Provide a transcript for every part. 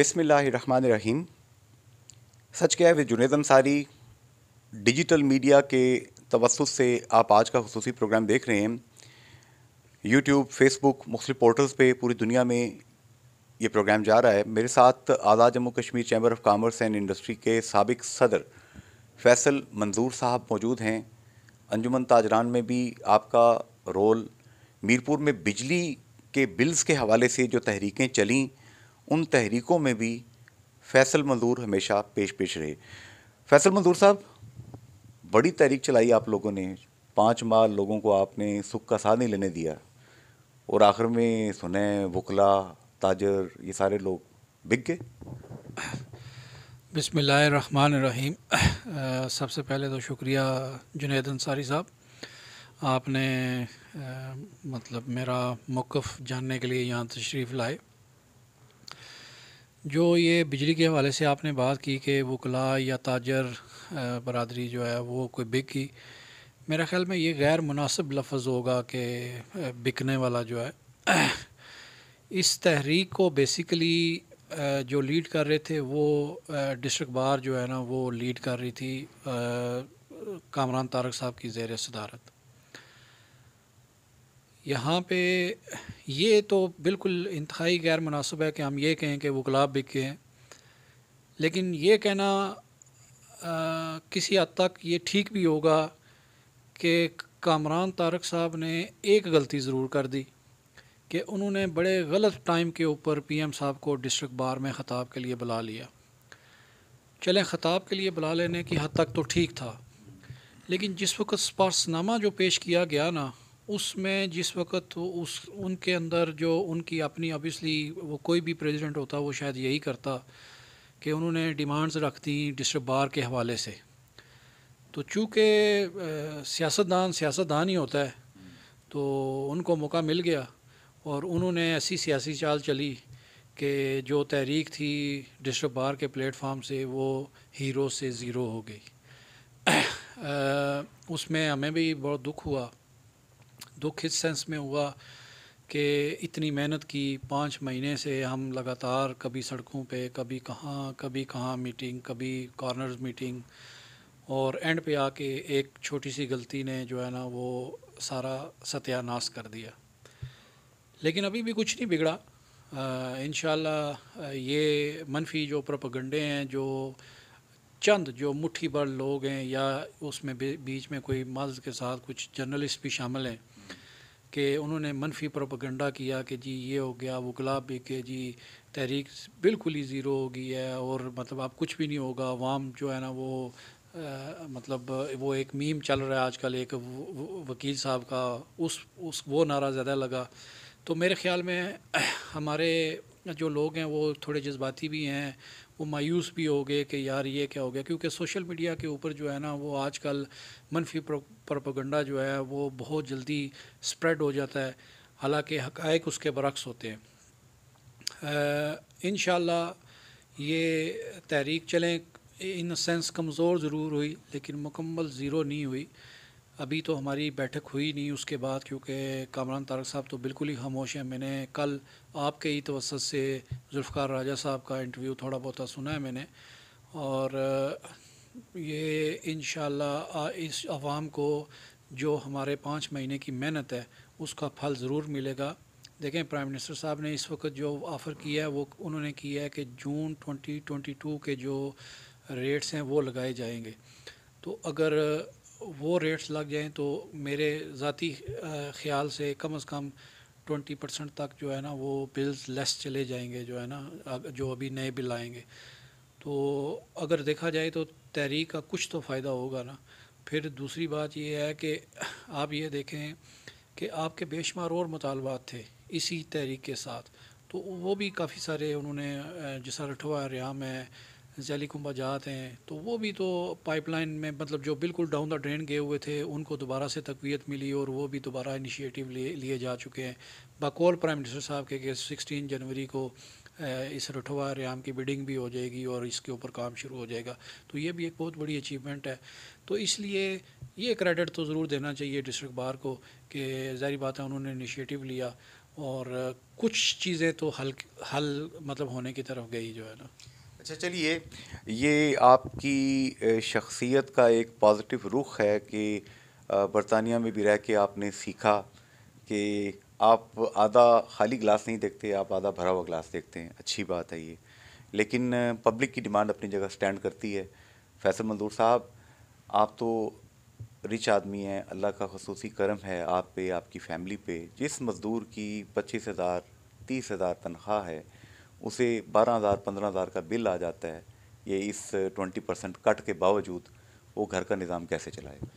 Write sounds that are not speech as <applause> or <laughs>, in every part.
बिसमीम सच क्या है जुनेद अंसारी डिजिटल मीडिया के तवसत से आप आज का खसूस प्रोग्राम देख रहे हैं यूट्यूब फेसबुक मुख्त पोर्टल्स पर पूरी दुनिया में ये प्रोग्राम जा रहा है मेरे साथ Azad Jammu Kashmir chamber of commerce and industry के सबक सदर फैसल मंजूर साहब मौजूद हैं अंजुमन ताजरान में भी आपका रोल मीरपुर में बिजली के बिल्स के हवाले से जो तहरीकें चलें उन तहरीकों में भी फैसल मंदूर हमेशा पेश पेश रहे फैसल मंदूर साहब बड़ी तहरीक चलाई आप लोगों ने पाँच माह लोगों को आपने सुख का साथ नहीं लेने दिया और आखिर में सुने वकला ताजर ये सारे लोग बिक गए बसमान रहीम सबसे पहले तो शुक्रिया जुनेद अंसारी साहब आपने आ, मतलब मेरा मौक़ जानने के लिए यहाँ तशरीफ़ लाए जो ये बिजली के हवाले से आपने बात की कि वकला या ताजर बरदरी जो है वो कोई बिक ही मेरा ख्याल में ये गैर मुनासिब लफ्ज़ होगा कि बिकने वाला जो है <clears throat> इस तहरीक को बेसिकली जो लीड कर रहे थे वो डिस्ट्रिक्ट बार जो है ना वो लीड कर रही थी कामरान तारक साहब की जैर सदारत यहाँ पे ये तो बिल्कुल इंतहाई गैर मुनासिब है कि हम ये कहें कि वो गुलाब बिके हैं लेकिन ये कहना आ, किसी हद तक ये ठीक भी होगा कि कामरान तारक साहब ने एक गलती ज़रूर कर दी कि उन्होंने बड़े गलत टाइम के ऊपर पीएम साहब को डिस्ट्रिक्ट बार में ख़ताब के लिए बुला लिया चलें ख़ताब के लिए बुला लेने की हद तक तो ठीक था लेकिन जिस वक्त स्पार्सनामा जो पेश किया गया ना उसमें जिस वक्त उस उनके अंदर जो उनकी अपनी ऑबियसली वो कोई भी प्रेसिडेंट होता वो शायद यही करता कि उन्होंने डिमांड्स रख दी डिस्ट्रिक बार के हवाले से तो चूँकि सियासतदान सियासतदान ही होता है तो उनको मौका मिल गया और उन्होंने ऐसी सियासी चाल चली कि जो तहरीक थी डिस्ट्रिक बार के प्लेटफार्म से वो हीरो से ज़ीरो हो गई <clears throat> उसमें हमें भी बहुत दुख हुआ दुख इस सेंस में हुआ कि इतनी मेहनत की पाँच महीने से हम लगातार कभी सड़कों पे कभी कहाँ कभी कहाँ मीटिंग कभी कॉर्नर्स मीटिंग और एंड पे आके एक छोटी सी गलती ने जो है ना वो सारा सत्यानाश कर दिया लेकिन अभी भी कुछ नहीं बिगड़ा इन ये मनफी जो प्रोपगंडे हैं जो चंद जो मुट्ठी भर लोग हैं या उसमें बीच में कोई मर्ज के साथ कुछ जर्नलिस्ट भी शामिल हैं कि उन्होंने मनफी प्रोपगंडा किया कि जी ये हो गया वो गुलाब के जी तहरीक बिल्कुल ही ज़ीरो हो गई है और मतलब आप कुछ भी नहीं होगा वाम जो है ना वो आ, मतलब वो एक मीम चल रहा है आजकल एक वकील साहब का उस उस वो नारा ज़्यादा लगा तो मेरे ख्याल में <clears throat> हमारे जो लोग हैं वो थोड़े जज्बाती भी हैं वो मायूस भी हो गए कि यार ये क्या हो गया क्योंकि सोशल मीडिया के ऊपर जो है ना वो आजकल मनफी प्रोपोगंडा जो है वो बहुत जल्दी स्प्रेड हो जाता है हालांकि हकायक उसके बरक्स होते हैं इन ये तहरीक चलें इन सेंस कमज़ोर ज़रूर हुई लेकिन मुकम्मल ज़ीरो नहीं हुई अभी तो हमारी बैठक हुई नहीं उसके बाद क्योंकि कामरान तारक साहब तो बिल्कुल ही खामोश हैं मैंने कल आपके ही तवसत से जुल्फ़ार राजा साहब का इंटरव्यू थोड़ा बहुत सुना है मैंने और ये इन इस को जो हमारे पाँच महीने की मेहनत है उसका फल ज़रूर मिलेगा देखें प्राइम मिनिस्टर साहब ने इस वक्त जो ऑफ़र किया है वो उन्होंने किया है कि जून 2022 के जो रेट्स हैं वो लगाए जाएंगे तो अगर वो रेट्स लग जाएँ तो मेरे ज़ाती ख्याल से कम अज़ कम ट्वेंटी परसेंट तक जो है ना वो बिल्स लेस चले जाएंगे जो है ना जो अभी नए बिल आएंगे तो अगर देखा जाए तो तहरीक का कुछ तो फ़ायदा होगा ना फिर दूसरी बात यह है कि आप ये देखें कि आपके बेशुमार और मुतालबात थे इसी तहरीक के साथ तो वो भी काफ़ी सारे उन्होंने जिस रठवा रियाम है जैली कुंबा जात हैं तो वो भी तो पाइपलाइन में मतलब जो बिल्कुल डाउन द ड्रेन गए हुए थे उनको दोबारा से तकवीत मिली और वो भी दोबारा इनिशिएटिव लिए लिए जा चुके हैं बकौल प्राइम मिनिस्टर साहब के सिक्सटीन जनवरी को इस रठवा रियाम की बिडिंग भी हो जाएगी और इसके ऊपर काम शुरू हो जाएगा तो ये भी एक बहुत बड़ी अचीवमेंट है तो इसलिए ये क्रेडिट तो ज़रूर देना चाहिए डिस्ट्रिक्ट बार को कि जहरी बात है उन्होंने इनिशिएटिव लिया और कुछ चीज़ें तो हल हल मतलब होने की तरफ गई जो है ना अच्छा चलिए ये आपकी शख्सियत का एक पॉजिटिव रुख है कि बरतानिया में भी रह के आपने सीखा कि आप आधा खाली ग्लास नहीं देखते आप आधा भरा हुआ ग्लास देखते हैं अच्छी बात है ये लेकिन पब्लिक की डिमांड अपनी जगह स्टैंड करती है फैसल मंजूर साहब आप तो रिच आदमी हैं अल्लाह का खसूसी करम है आप पे आपकी फ़ैमिली पे जिस मज़दूर की पच्चीस हज़ार तीस हज़ार तनख्वाह है उसे बारह हज़ार पंद्रह हज़ार का बिल आ जाता है ये इस ट्वेंटी परसेंट कट के बावजूद वो घर का निज़ाम कैसे चलाएगा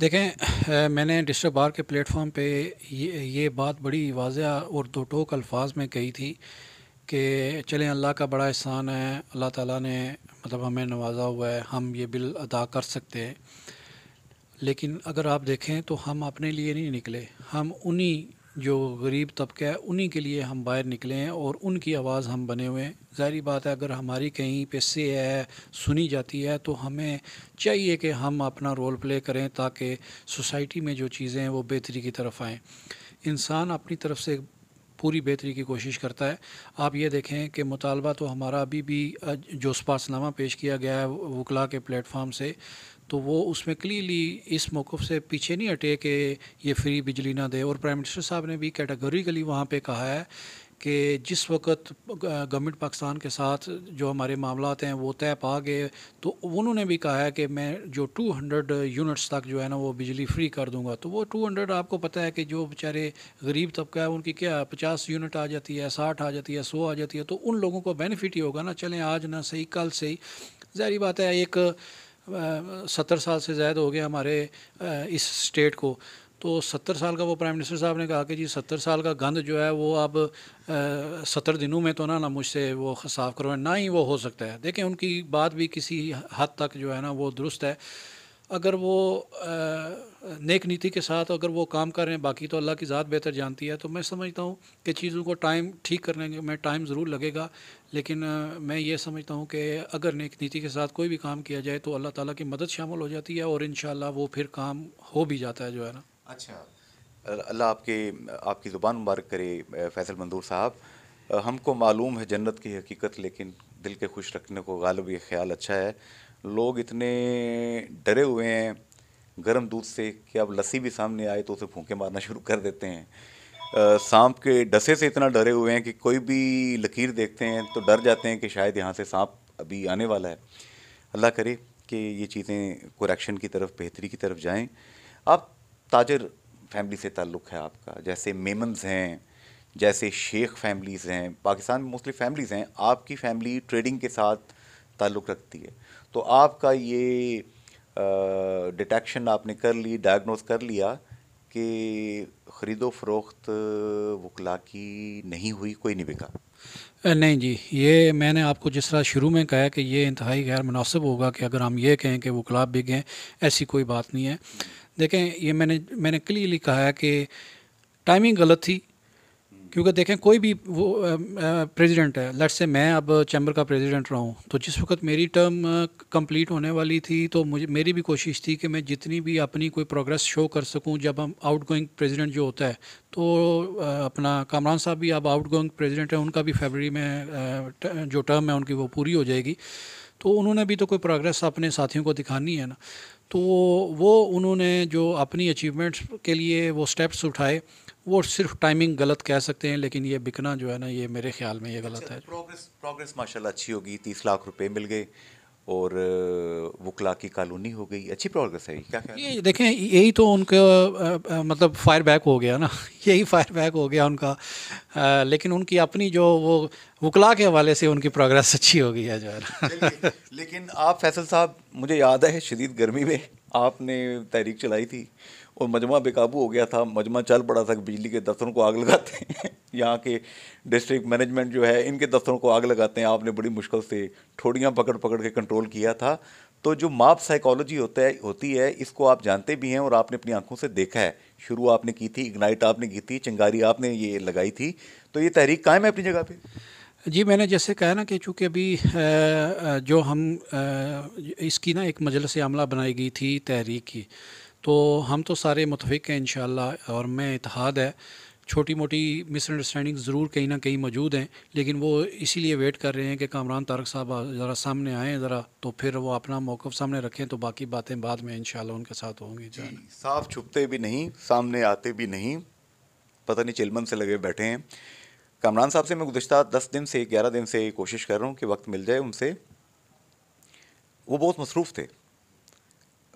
देखें मैंने डिस्ट्रिक्ट बार के प्लेटफॉर्म पे ये ये बात बड़ी वाजह और दो टोक अल्फाज में कही थी कि चलें अल्लाह का बड़ा एहसान है अल्लाह ताला ने मतलब हमें नवाजा हुआ है हम ये बिल अदा कर सकते हैं लेकिन अगर आप देखें तो हम अपने लिए नहीं निकले हम उन्हीं जो गरीब तबका है उन्हीं के लिए हम बाहर निकले हैं और उनकी आवाज़ हम बने हुए हैं ज़ाहरी बात है अगर हमारी कहीं पे से है सुनी जाती है तो हमें चाहिए कि हम अपना रोल प्ले करें ताकि सोसाइटी में जो चीज़ें हैं वो बेहतरी की तरफ आएँ इंसान अपनी तरफ से पूरी बेहतरी की कोशिश करता है आप ये देखें कि मुतालबा तो हमारा अभी भी जो स्पासनामा पेश किया गया है वकला के प्लेटफार्म से तो वो उसमें क्लियरली इस मौक़ से पीछे नहीं हटे कि ये फ्री बिजली ना दे और प्राइम मिनिस्टर साहब ने भी कैटेगोरिकली वहाँ पर कहा है कि जिस वक्त गवर्नमेंट पाकिस्तान के साथ जो हमारे मामला हैं वो तय पा गए तो उन्होंने भी कहा है कि मैं जो 200 यूनिट्स तक जो है ना वो बिजली फ्री कर दूंगा तो वो 200 आपको पता है कि जो बेचारे गरीब तबका है उनकी क्या पचास यूनिट आ जाती है साठ आ जाती है सौ आ जाती है तो उन लोगों को बेनिफिट ही होगा ना चलें आज ना सही कल सही ज़ाहरी बात है एक सत्तर साल से ज़्यादा हो गया हमारे इस स्टेट को तो सत्तर साल का वो प्राइम मिनिस्टर साहब ने कहा कि जी सत्तर साल का गंद जो है वो अब सत्तर दिनों में तो ना ना मुझसे वो साफ़ करवाए ना ही वो हो सकता है देखें उनकी बात भी किसी हद तक जो है ना वो दुरुस्त है अगर वो नेक नीति के साथ अगर वो काम कर रहे हैं बाकी तो अल्लाह की ज़ात बेहतर जानती है तो मैं समझता हूँ कि चीज़ों को टाइम ठीक करने में टाइम ज़रूर लगेगा लेकिन मैं ये समझता हूँ कि अगर नेक नीति के साथ कोई भी काम किया जाए तो अल्लाह ताला की मदद शामिल हो जाती है और इन वो फिर काम हो भी जाता है जो है ना अच्छा अल्लाह आपके आपकी ज़ुबान मुबारक करे फैसल मंदूर साहब हमको मालूम है जन्नत की हकीकत लेकिन दिल के खुश रखने को गालब ये ख्याल अच्छा है लोग इतने डरे हुए हैं गर्म दूध से कि अब लस्सी भी सामने आए तो उसे फूके मारना शुरू कर देते हैं सांप के डसे से इतना डरे हुए हैं कि कोई भी लकीर देखते हैं तो डर जाते हैं कि शायद यहाँ से सांप अभी आने वाला है अल्लाह करे कि ये चीज़ें करेक्शन की तरफ बेहतरी की तरफ जाएं आप ताजर फैमिली से ताल्लुक़ है आपका जैसे मेमनस हैं जैसे शेख फैमिलीज़ हैं पाकिस्तान में मोस्टली फैमिलीज़ हैं आपकी फैमिली ट्रेडिंग के साथ ताल्लुक़ रखती है तो आपका ये डिटेक्शन आपने कर ली डायग्नोज कर लिया कि ख़रीदो फरोख्त वकला की नहीं हुई कोई नहीं बिका नहीं जी ये मैंने आपको जिस तरह शुरू में कहा कि ये इंतहाई गैर मुनासिब होगा कि अगर हम ये कहें कि वकला बिकें ऐसी कोई बात नहीं है हम्म। देखें ये मैंने मैंने क्लियरली कहा है कि टाइमिंग गलत थी क्योंकि देखें कोई भी वो प्रेसिडेंट है लट से मैं अब चैम्बर का प्रेसिडेंट रहा हूँ तो जिस वक्त मेरी टर्म कंप्लीट होने वाली थी तो मुझे मेरी भी कोशिश थी कि मैं जितनी भी अपनी कोई प्रोग्रेस शो कर सकूँ जब हम आउट गोइंग प्रेजिडेंट जो होता है तो अपना कामरान साहब भी अब आउट गोइंग प्रेजिडेंट है उनका भी फेबररी में जो टर्म है उनकी वो पूरी हो जाएगी तो उन्होंने भी तो कोई प्रोग्रेस अपने साथियों को दिखानी है ना तो वो उन्होंने जो अपनी अचीवमेंट्स के लिए वो स्टेप्स उठाए वो सिर्फ टाइमिंग गलत कह सकते हैं लेकिन ये बिकना जो है ना ये मेरे ख्याल में ये गलत अच्छा, है प्रोग्रेस प्रोग्रेस माशाल्लाह अच्छी होगी तीस लाख रुपए मिल गए और वकला की कॉलोनी हो गई अच्छी प्रोग्रेस है क्या ये देखें यही तो उनका आ, आ, मतलब फायर बैक हो गया ना <laughs> यही फायर बैक हो गया उनका आ, लेकिन उनकी अपनी जो वो वकला के हवाले से उनकी प्रोग्रेस अच्छी हो गई है जो है ना लेकिन आप फैसल साहब मुझे याद है शदीद गर्मी में आपने तहरीक चलाई थी और मजमा बेकाबू हो गया था मजमा चल पड़ा था बिजली के दफ्तरों को आग लगाते हैं <laughs> यहाँ के डिस्ट्रिक्ट मैनेजमेंट जो है इनके दफ्तरों को आग लगाते हैं आपने बड़ी मुश्किल से ठोड़ियाँ पकड़ पकड़ के कंट्रोल किया था तो जो माप साइकोलॉजी होता है होती है इसको आप जानते भी हैं और आपने अपनी आंखों से देखा है शुरू आपने की थी इग्नाइट आपने की थी चिंगारी आपने ये लगाई थी तो ये तहरीक कायम है अपनी जगह पर जी मैंने जैसे कहा ना कि चूँकि अभी जो हम इसकी ना एक मजलस आमला बनाई गई थी तहरीक की तो हम तो सारे मुतफिक हैं इन और मैं इतिहाद है छोटी मोटी मिसअंडरस्टैंडिंग ज़रूर कहीं ना कहीं मौजूद हैं लेकिन वो इसीलिए वेट कर रहे हैं कि कामरान तारक साहब ज़रा सामने आएँ ज़रा तो फिर वो अपना मौक़ सामने रखें तो बाकी बातें बाद में इन उनके साथ होंगी जी साफ छुपते भी नहीं सामने आते भी नहीं पता नहीं चिलमन से लगे बैठे हैं कामरान साहब से मैं गुजशत दस दिन से ग्यारह दिन से कोशिश कर रहा हूँ कि वक्त मिल जाए उनसे वो बहुत मसरूफ़ थे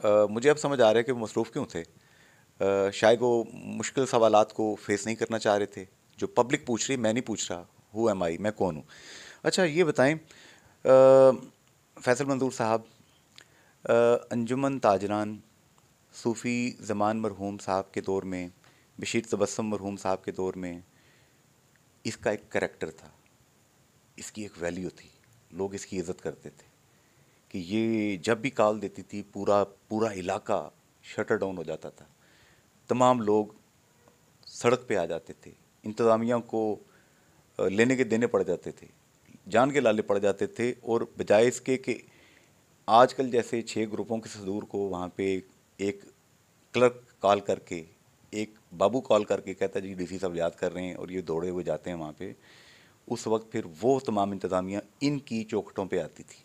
आ, मुझे अब समझ आ रहा है कि मसरूफ़ क्यों थे आ, शायद वो मुश्किल सवाल को फेस नहीं करना चाह रहे थे जो पब्लिक पूछ रही मैं नहीं पूछ रहा हु एम आई मैं कौन हूँ अच्छा ये बताएं फैसल मंजूर साहब अंजुमन ताजरान सूफ़ी ज़मान मरहूम साहब के दौर में बशीर तबस्म मरहूम साहब के दौर में इसका एक करेक्टर था इसकी एक वैल्यू थी लोग इसकी इज़्ज़त करते थे कि ये जब भी कॉल देती थी पूरा पूरा इलाका शटर डाउन हो जाता था तमाम लोग सड़क पे आ जाते थे इंतज़ामिया को लेने के देने पड़ जाते थे जान के लाले पड़ जाते थे और बजाय इसके कि आजकल जैसे छः ग्रुपों के सदूर को वहाँ पे एक क्लर्क कॉल करके एक बाबू कॉल करके कहता जी डीसी साहब याद कर रहे हैं और ये दौड़े हुए जाते हैं वहाँ पे उस वक्त फिर वो तमाम इंतज़ामिया इनकी चौखटों पे आती थी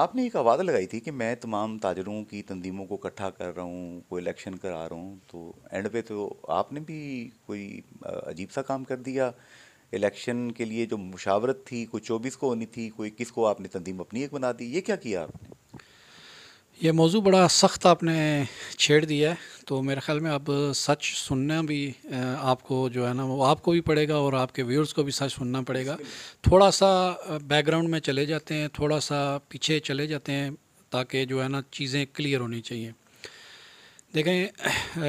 आपने एक आवाज़ लगाई थी कि मैं तमाम ताजरों की तंजीमों को इकट्ठा कर रहा हूँ कोई इलेक्शन करा रहा हूँ तो एंड पे तो आपने भी कोई अजीब सा काम कर दिया इलेक्शन के लिए जो मुशावरत थी कोई चौबीस को होनी थी कोई किस को आपने तंजीम अपनी एक बना दी ये क्या किया आपने ये मौजू बड़ा सख्त आपने छेड़ दिया है तो मेरे ख्याल में अब सच सुनना भी आपको जो है ना वो आपको भी पड़ेगा और आपके व्यूअर्स को भी सच सुनना पड़ेगा थोड़ा सा बैकग्राउंड में चले जाते हैं थोड़ा सा पीछे चले जाते हैं ताकि जो है ना चीज़ें क्लियर होनी चाहिए देखें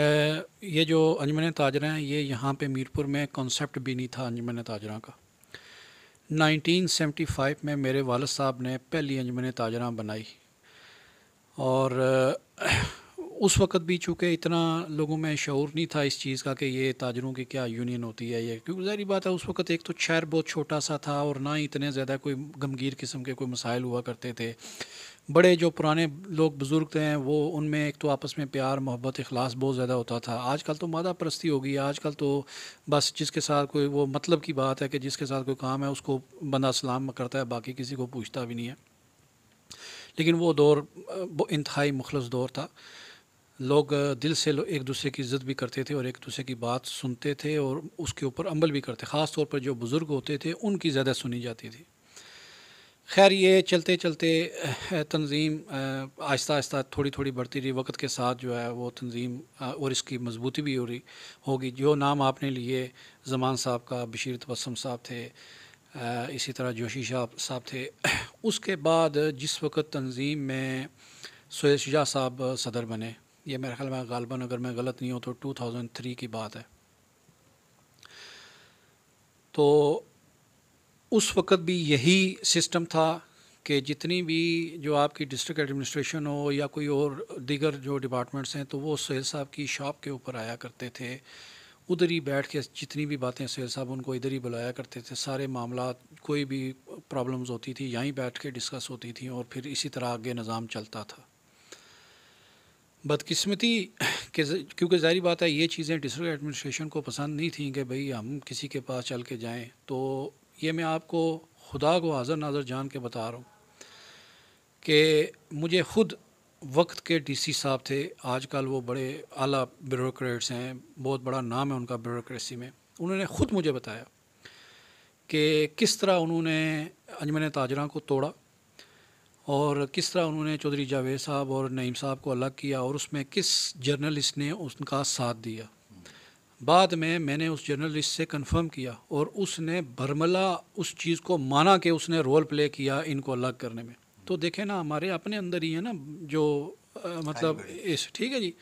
ये जो अंजमन ताजरा हैं ये यहाँ पे मीरपुर में कॉन्सेप्ट भी नहीं था अंजमन ताजरा का 1975 में मेरे वालद साहब ने पहली अंजमन ताजरा बनाई और उस वक्त भी चूँकि इतना लोगों में शौर नहीं था इस चीज़ का कि ये ताजरों की क्या यूनियन होती है ये क्योंकि ज़ाहरी बात है उस वक्त एक तो शहर बहुत छोटा सा था और ना ही इतने ज़्यादा कोई गमगीर किस्म के कोई मसाइल हुआ करते थे बड़े जो पुराने लोग बुज़ुर्ग थे हैं वो उनमें एक तो आपस में प्यार मोहब्बत अखलास बहुत ज़्यादा होता था आजकल तो मादा परस्ती होगी आजकल तो बस जिसके साथ कोई वो मतलब की बात है कि जिसके साथ कोई काम है उसको बंदा सलाम करता है बाकी किसी को पूछता भी नहीं है लेकिन वो दौर इंतहाई मुखलस दौर था लोग दिल से लो एक दूसरे की इज्जत भी करते थे और एक दूसरे की बात सुनते थे और उसके ऊपर अमल भी करते ख़ास तौर पर जो बुज़ुर्ग होते थे उनकी ज़्यादा सुनी जाती थी खैर ये चलते चलते तंजीम आहिस्ता आहिस्ता थोड़ी थोड़ी बढ़ती रही वक्त के साथ जो है वो तंजीम और इसकी मजबूती भी हो रही होगी जो नाम आपने लिए जमान साहब का बशीर तबसम साहब थे इसी तरह जोशी शाह साहब थे उसके बाद जिस वक्त तंजीम में सोहेद शाह साहब सदर बने ये मेरे ख्याल में गालबन अगर मैं गलत नहीं हूँ तो 2003 की बात है तो उस वक़्त भी यही सिस्टम था कि जितनी भी जो आपकी डिस्ट्रिक्ट एडमिनिस्ट्रेशन हो या कोई और दीगर जो डिपार्टमेंट्स हैं तो वो सहेल साहब की शॉप के ऊपर आया करते थे उधर ही बैठ के जितनी भी बातें सहेल साहब उनको इधर ही बुलाया करते थे सारे मामला कोई भी प्रॉब्लम्स होती थी यहीं बैठ के डिस्कस होती थी और फिर इसी तरह आगे निज़ाम चलता था बदकिस्मती के क्योंकि जारी बात है ये चीज़ें डिस्ट्रिक्ट एडमिनिस्ट्रेशन को पसंद नहीं थी कि भाई हम किसी के पास चल के जाएँ तो ये मैं आपको खुदा को हाजर नाजर जान के बता रहा हूँ कि मुझे ख़ुद वक्त के डीसी साहब थे आजकल वो बड़े आला ब्यूरोक्रेट्स हैं बहुत बड़ा नाम है उनका ब्यूरोसी में उन्होंने ख़ुद मुझे बताया कि किस तरह उन्होंने अंजमन ताजरा को तोड़ा और किस तरह उन्होंने चौधरी जावेद साहब और नईम साहब को अलग किया और उसमें किस जर्नलिस्ट ने उनका साथ दिया बाद में मैंने उस जर्नलिस्ट से कंफर्म किया और उसने भरमला उस चीज़ को माना कि उसने रोल प्ले किया इनको अलग करने में तो देखें ना हमारे अपने अंदर ही है ना जो आ, मतलब इस ठीक है जी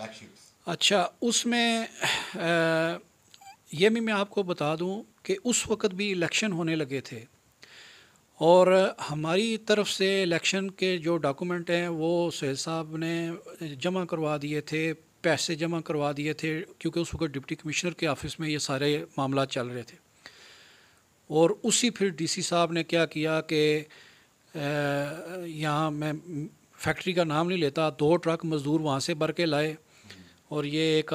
हम्म, अच्छा उसमें आ, ये भी मैं आपको बता दूं कि उस वक़्त भी इलेक्शन होने लगे थे और हमारी तरफ से इलेक्शन के जो डॉक्यूमेंट हैं वो सहेल साहब ने जमा करवा दिए थे पैसे जमा करवा दिए थे क्योंकि उस वक्त डिप्टी कमिश्नर के ऑफिस में ये सारे मामला चल रहे थे और उसी फिर डीसी साहब ने क्या किया कि यहाँ मैं फैक्ट्री का नाम नहीं लेता दो ट्रक मज़दूर वहाँ से भर के लाए और ये एक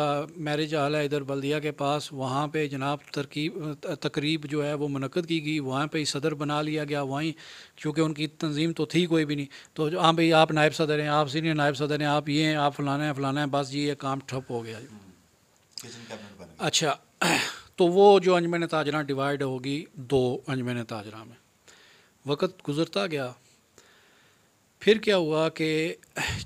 मैरिज हाल है इधर बल्दिया के पास वहाँ पे जनाब तरकीब तकरीब जो है वो मनकद की गई वहाँ पे सदर बना लिया गया वहीं क्योंकि उनकी तंजीम तो थी कोई भी नहीं तो हाँ भाई आप नायब सदर हैं आप सीनियर नायब सदर हैं आप ये हैं आप फलाना हैं फलाना हैं बस ये काम ठप हो गया हम्म। अच्छा तो वो जो अंजमन ताजरा डिवाइड होगी दो अंजमन ताजरा में वक़्त गुज़रता गया फिर क्या हुआ कि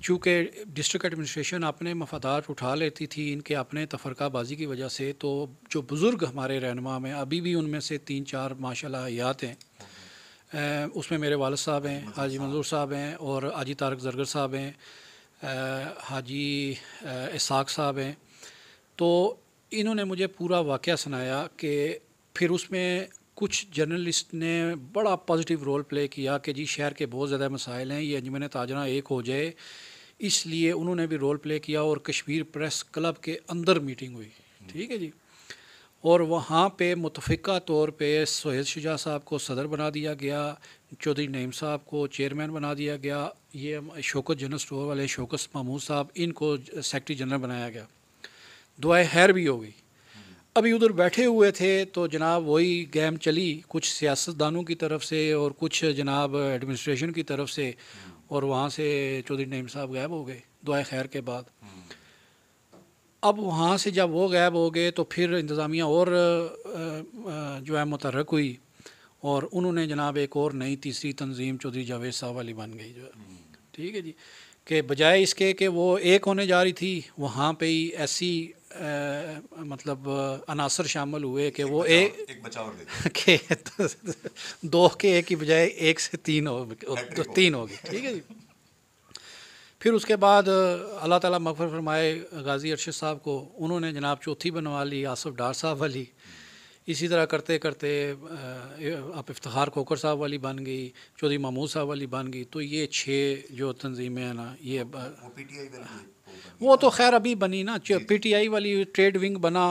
चूँकि डिस्ट्रिक्ट एडमिनिस्ट्रेशन अपने मफादार उठा लेती थी इनके अपने तफरकाबाजी की वजह से तो जो बुज़ुर्ग हमारे रहनमा में अभी भी उनमें से तीन चार माशाल्लाह हयात हैं उसमें मेरे वालद साहब हैं हाजी मंजूर साहब हैं और हाजी तारक जरगर साहब हैं हाजी इसाक साहब हैं तो इन्होंने मुझे पूरा वाक़ सुनाया कि फिर उसमें कुछ जर्नलिस्ट ने बड़ा पॉजिटिव रोल प्ले किया कि जी शहर के बहुत ज़्यादा मसाइल हैं ये अंजमन ताजना एक हो जाए इसलिए उन्होंने भी रोल प्ले किया और कश्मीर प्रेस क्लब के अंदर मीटिंग हुई ठीक है जी और वहाँ पे मुतफ़ा तौर पे सोहेल शुजा साहब को सदर बना दिया गया चौधरी नईम साहब को चेयरमैन बना दिया गया ये शोकत जनरल स्टोर वाले शोकत महमूद साहब इनको सेक्रटरी जनरल बनाया गया दुआ हैर भी हो गई अभी उधर बैठे हुए थे तो जनाब वही गेम चली कुछ सियासतदानों की तरफ से और कुछ जनाब एडमिनिस्ट्रेशन की तरफ से और वहाँ से चौधरी नईम साहब गायब हो गए दुआ खैर के बाद अब वहाँ से जब वो गायब हो गए तो फिर इंतज़ामिया और जो है मुतरक हुई और उन्होंने जनाब एक और नई तीसरी तंजीम चौधरी जावेद साहब वाली बन गई जो है ठीक है जी के बजाय इसके कि वो एक होने जा रही थी वहाँ पे ही ऐसी मतलब अनासर शामिल हुए कि वो एक, एक <laughs> के तो, दो के एक की बजाय एक से तीन हो तो, तीन हो गए ठीक है जी फिर उसके बाद अल्लाह ताला मकफर फरमाए गाज़ी अरशद साहब को उन्होंने जनाब चौथी बनवा ली आसफ़ डार साहब वाली इसी तरह करते करते आप इफ्तार खोकर साहब वाली बन गई चौधरी महमूद साहब वाली बन गई तो ये छः जो तंजीमें हैं ना ये वो तो खैर अभी बनी ना पीटीआई वाली ट्रेड विंग बना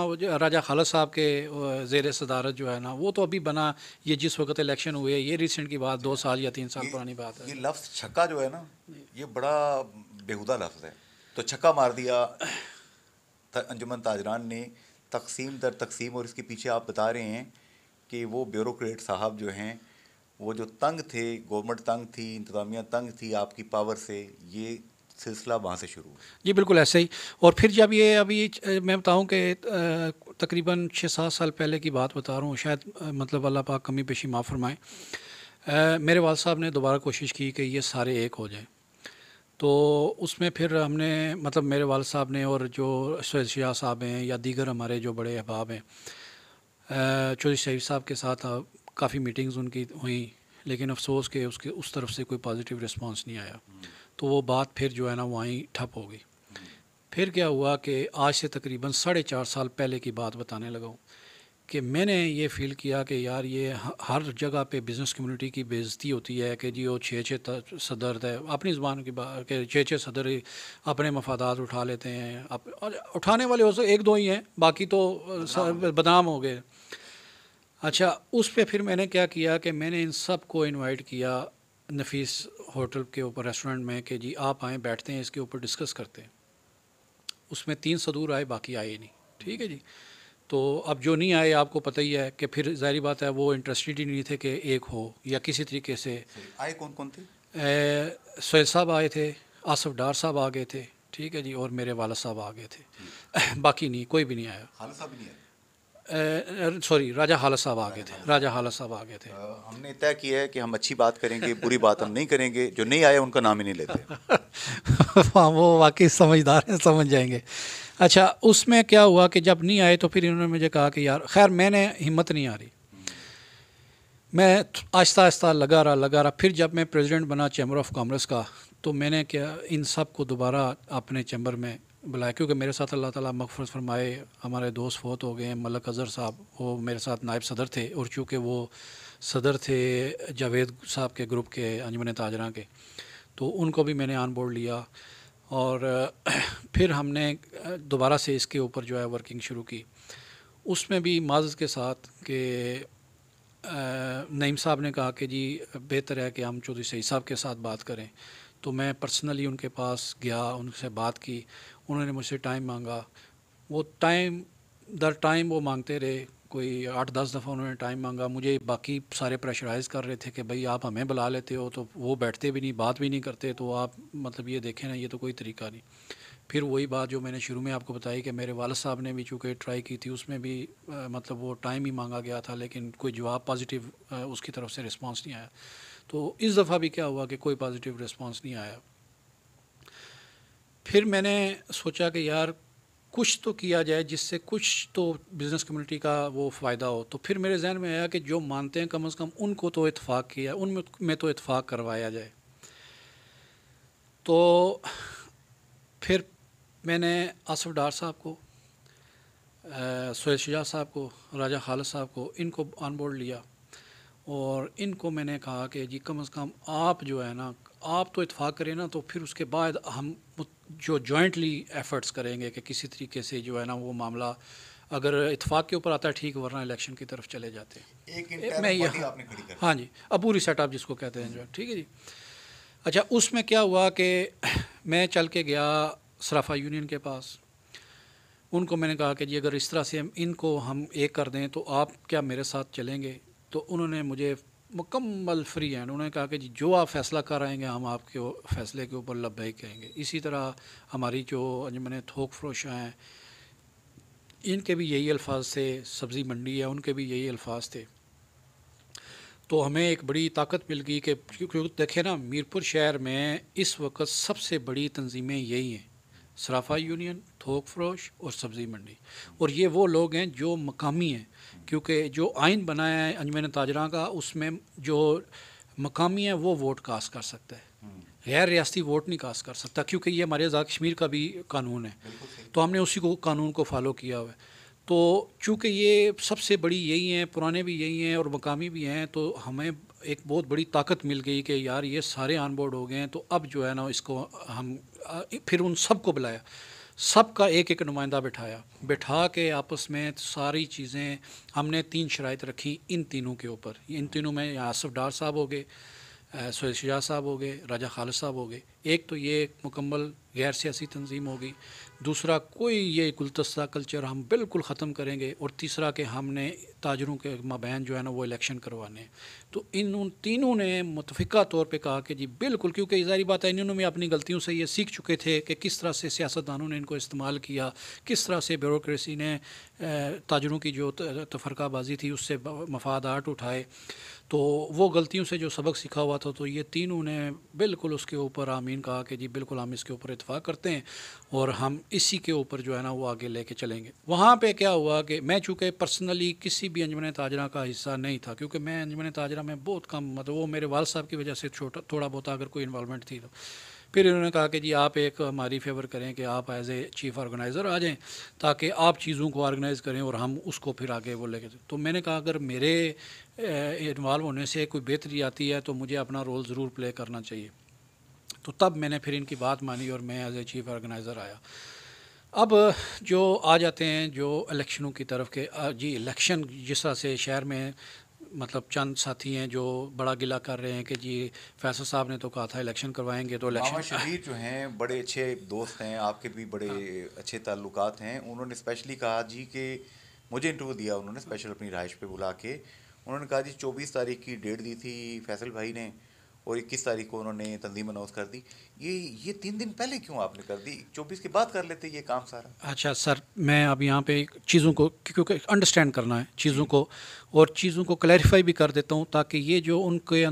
राजा खालस साहब के जेर सदारत जो है ना वो तो अभी बना ये जिस वक्त इलेक्शन हुए ये रिसेंट की बात दो साल या तीन साल पुरानी बात है ये लफ्ज़ छक्का जो है ना ये बड़ा बेहुदा लफ्ज़ है तो छक्का मार दिया अंजुमन ताजरान ने तकसीम दर तकसीम और इसके पीछे आप बता रहे हैं कि वो ब्यूरोक्रेट साहब जो हैं वो जो तंग थे गवर्नमेंट तंग थी इंतज़ामिया तंग थी आपकी पावर से ये सिलसिला वहाँ से शुरू जी बिल्कुल ऐसे ही और फिर जब ये अभी मैं बताऊँ कि तकरीबन छः सात साल पहले की बात बता रहा हूँ शायद मतलब अल्लाह पाक कमी पेशी माफ़ फरमाए मेरे वाल साहब ने दोबारा कोशिश की कि ये सारे एक हो जाए तो उसमें फिर हमने मतलब मेरे वाल साहब ने और जो शाह साहब हैं या दीगर हमारे जो बड़े अहबाब हैं चौधरी शरीफ साहब के साथ काफ़ी मीटिंग्स उनकी हुई लेकिन अफसोस के उसके उस तरफ से कोई पॉजिटिव रिस्पांस नहीं आया तो वो बात फिर जो है ना वहीं ठप हो गई फिर क्या हुआ कि आज से तकरीबन साढ़े चार साल पहले की बात बताने लगा हूँ कि मैंने ये फील किया कि यार ये हर जगह पे बिज़नेस कम्युनिटी की बेइज्जती होती है कि जी वो छः छः सदर है अपनी ज़बान की बात के छः छः सदर अपने मफादात उठा लेते हैं अप, उठाने वाले हो एक दो ही हैं बाकी तो बदनाम हो गए अच्छा उस पर फिर मैंने क्या किया कि मैंने इन सब को इन्वाइट किया नफीस होटल के ऊपर रेस्टोरेंट में कि जी आप आएँ बैठते हैं इसके ऊपर डिस्कस करते हैं उसमें तीन सदूर आए बाकी आए नहीं ठीक है जी तो अब जो नहीं आए आपको पता ही है कि फिर जाहरी बात है वो इंटरेस्टेड ही नहीं थे कि एक हो या किसी तरीके से आए कौन कौन थे सैद साहब आए थे आसफ डार साहब आ गए थे ठीक है जी और मेरे वाला साहब आ गए थे हम्म। <laughs> बाकी नहीं कोई भी नहीं आया खाला साहब नहीं आया सॉरी राजा हाला साहब आ गए थे राजा हाला साहब आ गए थे हमने तय किया है कि हम अच्छी बात करेंगे बुरी बात हम नहीं करेंगे जो नहीं आए उनका नाम ही नहीं लेते <laughs> हाँ वो वाकई समझदार हैं समझ जाएंगे अच्छा उसमें क्या हुआ कि जब नहीं आए तो फिर इन्होंने मुझे कहा कि यार खैर मैंने हिम्मत नहीं आ रही मैं आहिस्ता आहिस्ता लगा रहा लगा रहा फिर जब मैं प्रेसिडेंट बना चैम्बर ऑफ कॉमर्स का तो मैंने क्या इन सब को दोबारा अपने चैम्बर में बुलाया क्योंकि मेरे साथ अल्लाह ताला मकफर फरमाए हमारे दोस्त फोत हो गए हैं मलक अज़हर साहब वो मेरे साथ नायब सदर थे और चूँकि वो सदर थे जावेद साहब के ग्रुप के अंजमन ताजरा के तो उनको भी मैंने आन बोर्ड लिया और <clears throat> फिर हमने दोबारा से इसके ऊपर जो है वर्किंग शुरू की उसमें भी माज के साथ के नईम साहब ने कहा कि जी बेहतर है कि हम चौधरी सही साहब के साथ बात करें तो मैं पर्सनली उनके पास गया उनसे बात की उन्होंने मुझसे टाइम मांगा वो टाइम दर टाइम वो मांगते रहे कोई आठ दस दफ़ा उन्होंने टाइम मांगा मुझे बाकी सारे प्रेशराइज कर रहे थे कि भाई आप हमें बुला लेते हो तो वो बैठते भी नहीं बात भी नहीं करते तो आप मतलब ये देखें ना ये तो कोई तरीका नहीं फिर वही बात जो मैंने शुरू में आपको बताई कि मेरे वालद साहब ने भी चूँकि ट्राई की थी उसमें भी आ, मतलब वो टाइम ही मांगा गया था लेकिन कोई जवाब पॉजिटिव उसकी तरफ से रिस्पॉन्स नहीं आया तो इस दफ़ा भी क्या हुआ कि कोई पॉजिटिव रिस्पांस नहीं आया फिर मैंने सोचा कि यार कुछ तो किया जाए जिससे कुछ तो बिज़नेस कम्युनिटी का वो फ़ायदा हो तो फिर मेरे जहन में आया कि जो मानते हैं कम अज़ कम उनको तो इतफ़ाक़ किया उन तो, में तो इतफ़ाक़ करवाया जाए तो फिर मैंने आसफ डार साहब को सोहेल शजा साहब को राजा खालद साहब को इनको ऑन बोर्ड लिया और इनको मैंने कहा कि जी कम अज़ कम आप जो है ना आप तो इतफाक़ करें ना तो फिर उसके बाद हम जो जॉइंटली एफ़र्ट्स करेंगे कि किसी तरीके से जो है ना वो मामला अगर इतफाक़ के ऊपर आता है ठीक वरना इलेक्शन की तरफ चले जाते हैं एक मैं यह हाँ जी अबूरी सेटअप जिसको कहते हैं जो हम्म। ठीक है जी अच्छा उसमें क्या हुआ कि <clears throat> मैं चल के गया सराफा यूनियन के पास उनको मैंने कहा कि जी अगर इस तरह से हम इनको हम एक कर दें तो आप क्या मेरे साथ चलेंगे तो उन्होंने मुझे मुकम्मल फ्री हैंड उन्होंने कहा कि जी जो आप फैसला कराएंगे हम आपके फ़ैसले के ऊपर लब्बैक कहेंगे इसी तरह हमारी जो अजमन थोक फरोशा हैं इनके भी यही अल्फाज थे सब्ज़ी मंडी है उनके भी यही अल्फाज थे तो हमें एक बड़ी ताकत मिल गई कि क्योंकि देखें ना मीरपुर शहर में इस वक्त सबसे बड़ी तंजीमें यही हैं सराफा यूनियन थोक फरोश और सब्ज़ी मंडी और ये वो लोग हैं जो मकामी हैं क्योंकि जो आइन बनाया है अंजमन ताजरा का उसमें जो मकामी है वो वोट कास्ट कर सकता है गैर रियासती वोट नहीं कास्ट कर सकता क्योंकि ये हमारे आज़ाद कश्मीर का भी कानून है तो हमने उसी को कानून को फॉलो किया हुआ है तो चूँकि ये सबसे बड़ी यही हैं पुराने भी यही हैं और मकामी भी हैं तो हमें एक बहुत बड़ी ताकत मिल गई कि यार ये सारे ऑन बोर्ड हो गए हैं तो अब जो है ना इसको हम फिर उन सबको बुलाया सब का एक एक नुमाइंदा बिठाया बिठा के आपस में सारी चीज़ें हमने तीन शराइत रखी इन तीनों के ऊपर इन तीनों में आसफ़ डार साहब हो गए सोहेल शजा साहब हो गए राजा खालिद साहब हो गए एक तो ये मुकम्मल गैर सियासी तंजीम होगी दूसरा कोई ये गुलदस्ता कल्चर हम बिल्कुल ख़त्म करेंगे और तीसरा कि हमने ताजरों के मबैन जो है ना वो इलेक्शन करवाने तो इन उन तीनों ने मुतफ़ा तौर पे कहा कि जी बिल्कुल क्योंकि ज़ाहरी बात है इन्होंने भी अपनी गलतियों से ये सीख चुके थे कि किस तरह से सियासतदानों ने इनको इस्तेमाल किया किस तरह से ब्यूरोसी ने ताजरों की जो तफरकाबाजी थी उससे मफादाट उठाए तो वो गलतियों से जो सबक सीखा हुआ था तो ये तीनों ने बिल्कुल उसके ऊपर आमीन कहा कि जी बिल्कुल हम इसके ऊपर इतफ़ाक़ करते हैं और हम इसी के ऊपर जो है ना वो आगे लेके चलेंगे वहाँ पे क्या हुआ कि मैं चूँकि पर्सनली किसी भी अंजमन ताजरा का हिस्सा नहीं था क्योंकि मैं अंजमन ताजरा में बहुत कम मतलब वो मेरे वाल साहब की वजह से छोटा थोड़ा बहुत अगर कोई इन्वॉलमेंट थी तो फिर इन्होंने कहा कि जी आप एक हमारी फेवर करें कि आप एज ए चीफ़ ऑर्गेनाइज़र आ जाएं ताकि आप चीज़ों को ऑर्गेनाइज़ करें और हम उसको फिर आगे वो लेके तो मैंने कहा अगर मेरे इन्वाल्व होने से कोई बेहतरी आती है तो मुझे अपना रोल ज़रूर प्ले करना चाहिए तो तब मैंने फिर इनकी बात मानी और मैं एज ए चीफ़ ऑर्गेनाइज़र आया अब जो आ जाते हैं जो इलेक्शनों की तरफ के जी इलेक्शन जिस तरह से शहर में मतलब चंद साथी हैं जो बड़ा गिला कर रहे हैं कि जी फैसल साहब ने तो कहा था इलेक्शन करवाएंगे तो इलेक्शन शरीर जो हैं बड़े अच्छे दोस्त हैं आपके भी बड़े हाँ। अच्छे ताल्लुक हैं उन्होंने स्पेशली कहा जी कि मुझे इंटरव्यू दिया उन्होंने स्पेशल अपनी रहाइश पे बुला के उन्होंने कहा जी चौबीस तारीख की डेट दी थी फैसल भाई ने और इक्कीस तारीख को उन्होंने तंजीम अनाउंस कर दी ये ये तीन दिन पहले क्यों आपने कर दी चौबीस के बाद कर लेते ये काम सारा अच्छा सर मैं अब यहाँ पे चीज़ों को क्योंकि अंडरस्टैंड करना है चीज़ों को और चीज़ों को क्लैरिफाई भी कर देता हूँ ताकि ये जो उनके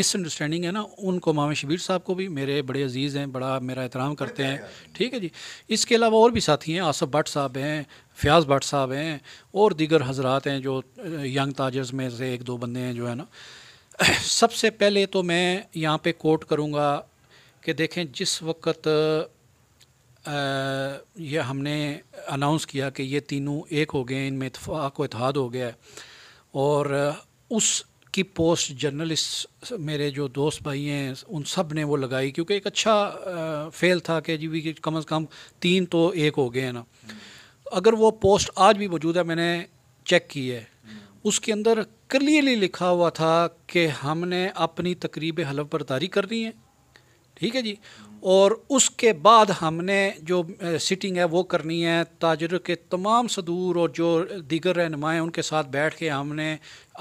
मिसअंडरस्टैंडिंग है ना उनको मामा शबीर साहब को भी मेरे बड़े अजीज़ हैं बड़ा मेरा एहतराम करते हैं ठीक है जी इसके अलावा और भी साथी हैं आसफ़ भट्ट साहब हैं फ़याज़ भट्ट साहब हैं और दीगर हजरात हैं जो यंग ताजर्स में से एक दो बंदे हैं जो है ना <clears throat> सबसे पहले तो मैं यहाँ पे कोट करूँगा कि देखें जिस वक्त ये हमने अनाउंस किया कि ये तीनों एक हो गए इनमें इतफाक़ इतिहाद हो गया है और उसकी पोस्ट जर्नलिस्ट मेरे जो दोस्त भाई हैं उन सब ने वो लगाई क्योंकि एक अच्छा फेल था कि जी भी कम अज़ कम तीन तो एक हो गए हैं ना अगर वो पोस्ट आज भी मौजूद है मैंने चेक की है उसके अंदर क्लियरली लिखा हुआ था कि हमने अपनी तकरीब हलफ बरदारी करनी है ठीक है जी और उसके बाद हमने जो सिटिंग है वो करनी है ताजर के तमाम सदूर और जो दीगर रहनुमाएँ उनके साथ बैठ के हमने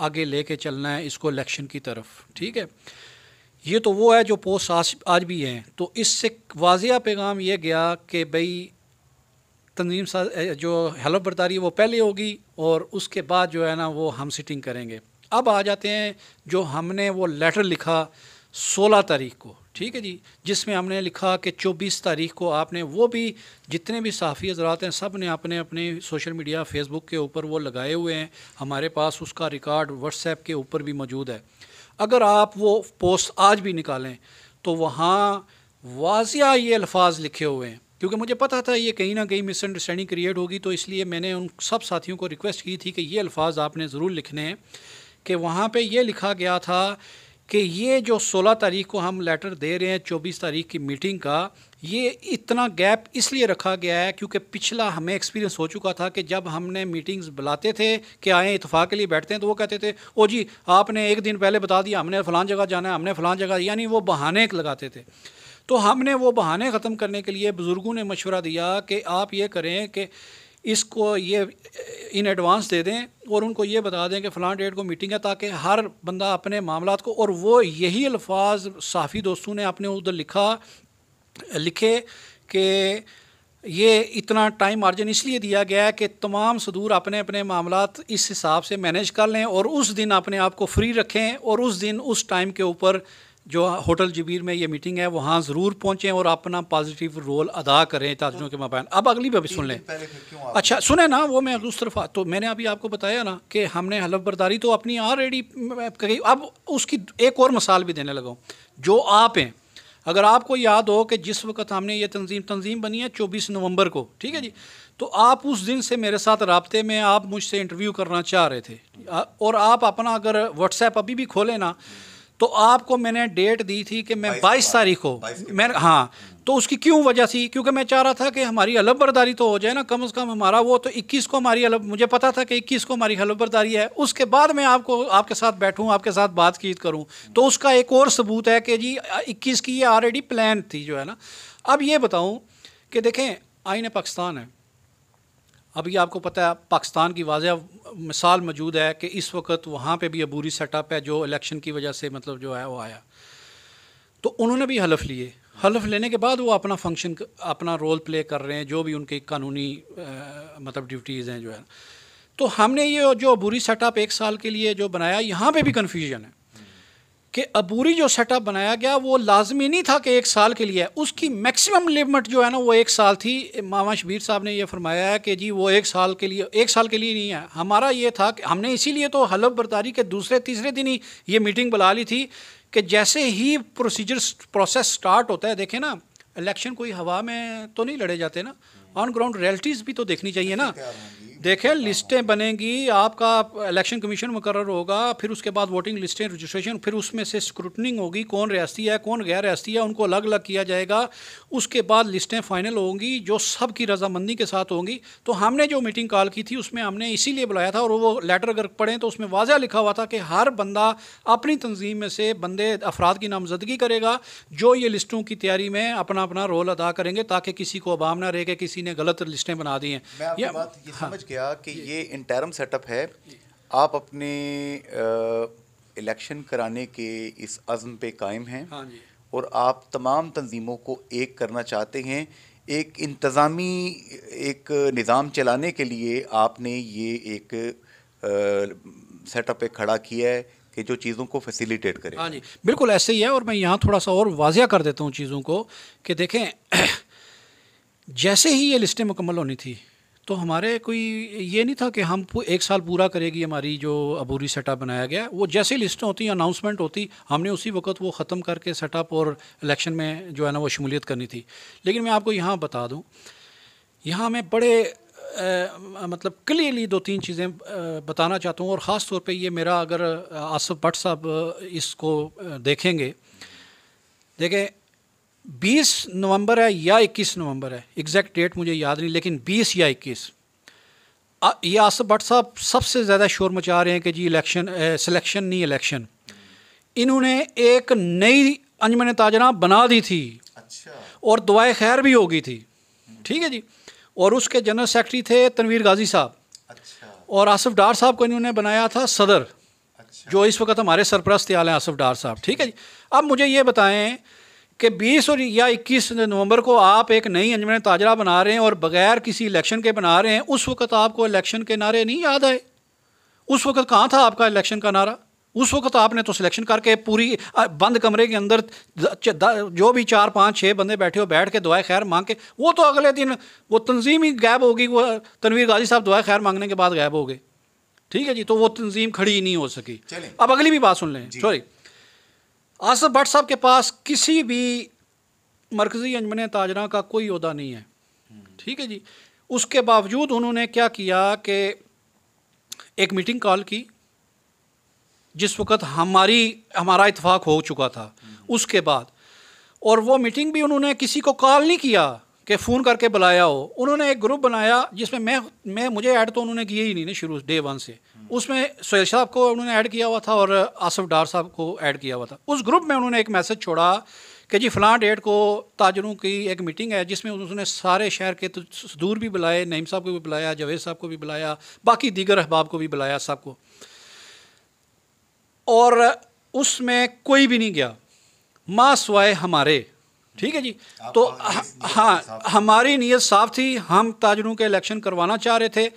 आगे ले कर चलना है इसको इलेक्शन की तरफ ठीक है ये तो वो है जो पोस्ट आज आज भी हैं तो इससे वाजिया पैगाम ये गया कि भई तंजीम सा जो हेलो बरदारी वो पहले होगी और उसके बाद जो है ना वो हम सिटिंग करेंगे अब आ जाते हैं जो हमने वो लेटर लिखा सोलह तारीख को ठीक है जी जिसमें हमने लिखा कि चौबीस तारीख को आपने वो भी जितने भी साफ़ी हजरात हैं सब ने अपने अपने सोशल मीडिया फेसबुक के ऊपर वो लगाए हुए हैं हमारे पास उसका रिकॉर्ड व्हाट्सएप के ऊपर भी मौजूद है अगर आप वो पोस्ट आज भी निकालें तो वहाँ वाजिया ये अल्फाज लिखे हुए हैं क्योंकि मुझे पता था ये कहीं ना कहीं मिसअंडरस्टैंडिंग क्रिएट होगी तो इसलिए मैंने उन सब साथियों को रिक्वेस्ट की थी कि ये अल्फाज आपने ज़रूर लिखने हैं कि वहाँ पर ये लिखा गया था कि ये जो 16 तारीख को हम लेटर दे रहे हैं 24 तारीख की मीटिंग का ये इतना गैप इसलिए रखा गया है क्योंकि पिछला हमें एक्सपीरियंस हो चुका था कि जब हमने मीटिंग्स बुलाते थे कि आए इतफाक़ के लिए बैठते हैं तो वो कहते थे ओ जी आपने एक दिन पहले बता दिया हमने फ़लान जगह जाना है हमने फ़लान जगह यानी वो बहाने लगाते थे तो हमने वो बहाने ख़त्म करने के लिए बुज़ुर्गों ने मशवरा दिया कि आप ये करें कि इसको ये इन एडवांस दे दें और उनको ये बता दें कि फ़लाँ डेट को मीटिंग है ताकि हर बंदा अपने मामला को और वो यही अल्फाज साफ़ी दोस्तों ने अपने उधर लिखा लिखे कि ये इतना टाइम मार्जिन इसलिए दिया गया है कि तमाम सदूर अपने अपने मामला इस हिसाब से मैनेज कर लें और उस दिन अपने आप को फ्री रखें और उस दिन उस टाइम के ऊपर जो होटल जबीर में ये मीटिंग है वहाँ ज़रूर पहुँचें और अपना पॉजिटिव रोल अदा करें ताजरों के मबान अब अगली भी सुन लें अच्छा सुने ना वो मैं उस तरफ तो मैंने अभी आपको बताया ना कि हमने हलफ बर्दारी तो अपनी ऑलरेडी कही अब उसकी एक और मिसाल भी देने लगा हूँ जो आप हैं अगर आपको याद हो कि जिस वक्त हमने ये तंजीम तंजीम बनी है चौबीस नवंबर को ठीक है जी तो आप उस दिन से मेरे साथ रबते में आप मुझसे इंटरव्यू करना चाह रहे थे और आप अपना अगर व्हाट्सएप अभी भी खोलें ना तो आपको मैंने डेट दी थी कि मैं बाईस तारीख को मैं हाँ हम्म। तो उसकी क्यों वजह थी क्योंकि मैं चाह रहा था कि हमारी अलग तो हो जाए ना कम से कम हमारा वो तो 21 को हमारी अलब मुझे पता था कि 21 को हमारी अलग बरदारी है उसके बाद मैं आपको आपके साथ बैठूं आपके साथ बातचीत करूं तो उसका एक और सबूत है कि जी 21 की ये ऑलरेडी प्लान थी जो है ना अब ये बताऊँ कि देखें आइन पाकिस्तान है अभी आपको पता है पाकिस्तान की वाजह मिसाल मौजूद है कि इस वक्त वहाँ पे भी अबूरी सेटअप है जो इलेक्शन की वजह से मतलब जो है वो आया तो उन्होंने भी हलफ लिए हलफ लेने के बाद वो अपना फंक्शन अपना रोल प्ले कर रहे हैं जो भी उनके कानूनी आ, मतलब ड्यूटीज़ हैं जो है तो हमने ये जो अबूरी सेटअप एक साल के लिए जो बनाया यहाँ पर भी कन्फ्यूजन है कि अबूरी जो सेटअप बनाया गया वो लाजमी नहीं था कि एक साल के लिए उसकी मैक्सिमम लिमिट जो है ना वो एक साल थी मामा शबीर साहब ने ये फरमाया है कि जी वो एक साल के लिए एक साल के लिए नहीं है हमारा ये था कि हमने इसीलिए तो हलफ बरदारी के दूसरे तीसरे दिन ही ये मीटिंग बुला ली थी कि जैसे ही प्रोसीजर प्रोसेस स्टार्ट होता है देखें ना इलेक्शन कोई हवा में तो नहीं लड़े जाते ना ऑन ग्राउंड रियलिटीज़ भी तो देखनी चाहिए ना देखें लिस्टें बनेंगी आपका इलेक्शन कमीशन मुकर होगा फिर उसके बाद वोटिंग लिस्टें रजिस्ट्रेशन फिर उसमें से स्क्रूटनिंग होगी कौन रियासती है कौन गैर रियासती है उनको अलग अलग किया जाएगा उसके बाद लिस्टें फाइनल होंगी जो सब की रजामंदी के साथ होंगी तो हमने जो मीटिंग कॉल की थी उसमें हमने इसीलिए बुलाया था और वो लेटर अगर पढ़ें तो उसमें वाजह लिखा हुआ था कि हर बंदा अपनी तंजीम में से बंदे अफराद की नामजदगी करेगा जो ये लिस्टों की तैयारी में अपना अपना रोल अदा करेंगे ताकि किसी को अबाम ना रहे कि किसी ने गलत लिस्टें बना दी हैं क्या कि ये इंटरम सेटअप है आप अपने इलेक्शन कराने के इस अज़म पे कायम हैं हाँ जी। और आप तमाम तंजीमों को एक करना चाहते हैं एक इंतज़ामी एक निज़ाम चलाने के लिए आपने ये एक सेटअप पे खड़ा किया है कि जो चीज़ों को फैसिलिटेट करें हाँ जी बिल्कुल ऐसे ही है और मैं यहाँ थोड़ा सा और वाजिया कर देता हूँ चीज़ों को कि देखें <clears throat> जैसे ही ये लिस्टें मुकम्मल होनी थी तो हमारे कोई ये नहीं था कि हम एक साल पूरा करेगी हमारी जो अबूरी सेटअप बनाया गया वो जैसे लिस्टें होती अनाउंसमेंट होती हमने उसी वक्त वो ख़त्म करके सेटअप और इलेक्शन में जो है ना वो शमूलियत करनी थी लेकिन मैं आपको यहाँ बता दूँ यहाँ मैं बड़े आ, मतलब क्लियरली दो तीन चीज़ें बताना चाहता हूँ और ख़ास तौर पर ये मेरा अगर आसफ़ भट्ट साहब इसको देखेंगे देखें 20 नवंबर है या 21 नवंबर है एग्जैक्ट डेट मुझे याद नहीं लेकिन 20 या 21 ये आसफ भट्ट साहब सबसे ज़्यादा शोर मचा रहे हैं कि जी इलेक्शन सिलेक्शन नहीं इलेक्शन इन्होंने एक नई अंजमन ताजना बना दी थी अच्छा। और दुआए खैर भी हो गई थी ठीक है जी और उसके जनरल सेक्रेटरी थे तनवीर गाजी साहब अच्छा। और आसफ डार साहब को इन्होंने बनाया था सदर अच्छा। जो इस वक्त हमारे सरप्रस्त आल हैं आसफ डार साहब ठीक है जी अब मुझे ये बताएं कि 20 और या 21 नवंबर को आप एक नई अंजमन ताजरा बना रहे हैं और बग़ैर किसी इलेक्शन के बना रहे हैं उस वक़्त आपको इलेक्शन के नारे नहीं याद आए उस वक़्त कहाँ था आपका इलेक्शन का नारा उस वक़्त आपने तो सिलेक्शन करके पूरी बंद कमरे के अंदर जो भी चार पाँच छः बंदे बैठे हो बैठ के दुआ खैर मांग के वो तो अगले दिन वो तंजीम ही गायब होगी वो तनवीर गाजी साहब दुआ खैर मांगने के बाद गायब हो गए ठीक है जी तो वो तंजीम खड़ी नहीं हो सकी अब अगली भी बात सुन लें सॉरी आसफ तो भट्ट साहब के पास किसी भी मरकज़ी अंजमन ताजरा का कोई अहदा नहीं है ठीक है जी उसके बावजूद उन्होंने क्या किया कि एक मीटिंग कॉल की जिस वक्त हमारी हमारा इतफाक़ हो चुका था उसके बाद और वो मीटिंग भी उन्होंने किसी को कॉल नहीं किया कि फ़ोन करके बुलाया हो उन्होंने एक ग्रुप बनाया जिसमें मैं मैं मुझे ऐड तो उन्होंने किए ही नहीं ना शुरू डे वन से उसमें सुहेल साहब को उन्होंने ऐड किया हुआ था और आसफ डार साहब को ऐड किया हुआ था उस ग्रुप में उन्होंने एक मैसेज छोड़ा कि जी फलां डेट को ताजरों की एक मीटिंग है जिसमें उन्होंने सारे शहर के दूर भी बुलाए नईम साहब को भी बुलाया जावेद साहब को भी बुलाया बाकी दीगर अहबाब को भी बुलाया साहब को और उसमें कोई भी नहीं गया माँ सवाए हमारे ठीक है जी तो हाँ हमारी नीयत साफ थी हम ताजरों के इलेक्शन करवाना चाह रहे थे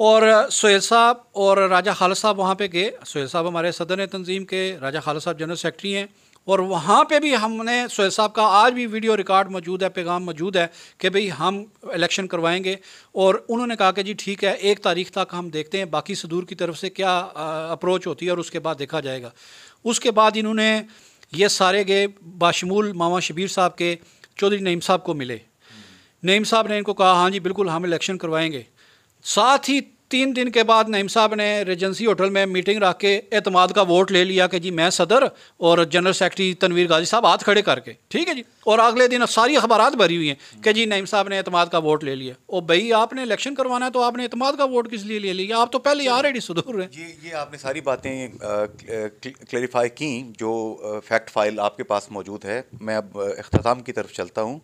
और सोहेल साहब और राजा खालस साहब वहाँ पे गए सोहेल साहब हमारे सदन तंजीम के राजा खालस साहब जनरल सेक्रेटरी हैं और वहाँ पे भी हमने सोहेल साहब का आज भी वीडियो रिकॉर्ड मौजूद है पैगाम मौजूद है कि भाई हम इलेक्शन करवाएंगे और उन्होंने कहा कि जी ठीक है एक तारीख तक हम देखते हैं बाकी सदूर की तरफ से क्या अप्रोच होती है और उसके बाद देखा जाएगा उसके बाद इन्होंने ये सारे गए बाशमूल मामा शबीर साहब के चौधरी नईम साहब को मिले नईम साहब ने इनको कहा हाँ जी बिल्कुल हम इलेक्शन करवाएंगे साथ ही तीन दिन के बाद नईम साहब ने रेजेंसी होटल में मीटिंग रख के एतमाद का वोट ले लिया कि जी मैं सदर और जनरल सेक्रेटरी तनवीर गाजी साहब हाथ खड़े करके ठीक है जी और अगले दिन सारी अखबार भरी हुई हैं कि जी नईम साहब ने एतमाद का वोट ले लिया और भई आपने इलेक्शन करवाना है तो आपने एतमाद का वोट किस लिए ले लिया आप तो पहले आ रेडी सुधूर हैं ये ये आपने सारी बातें क्लेरिफाई की जो फैक्ट फाइल आपके पास मौजूद है मैं अब अख्ताम की तरफ चलता हूँ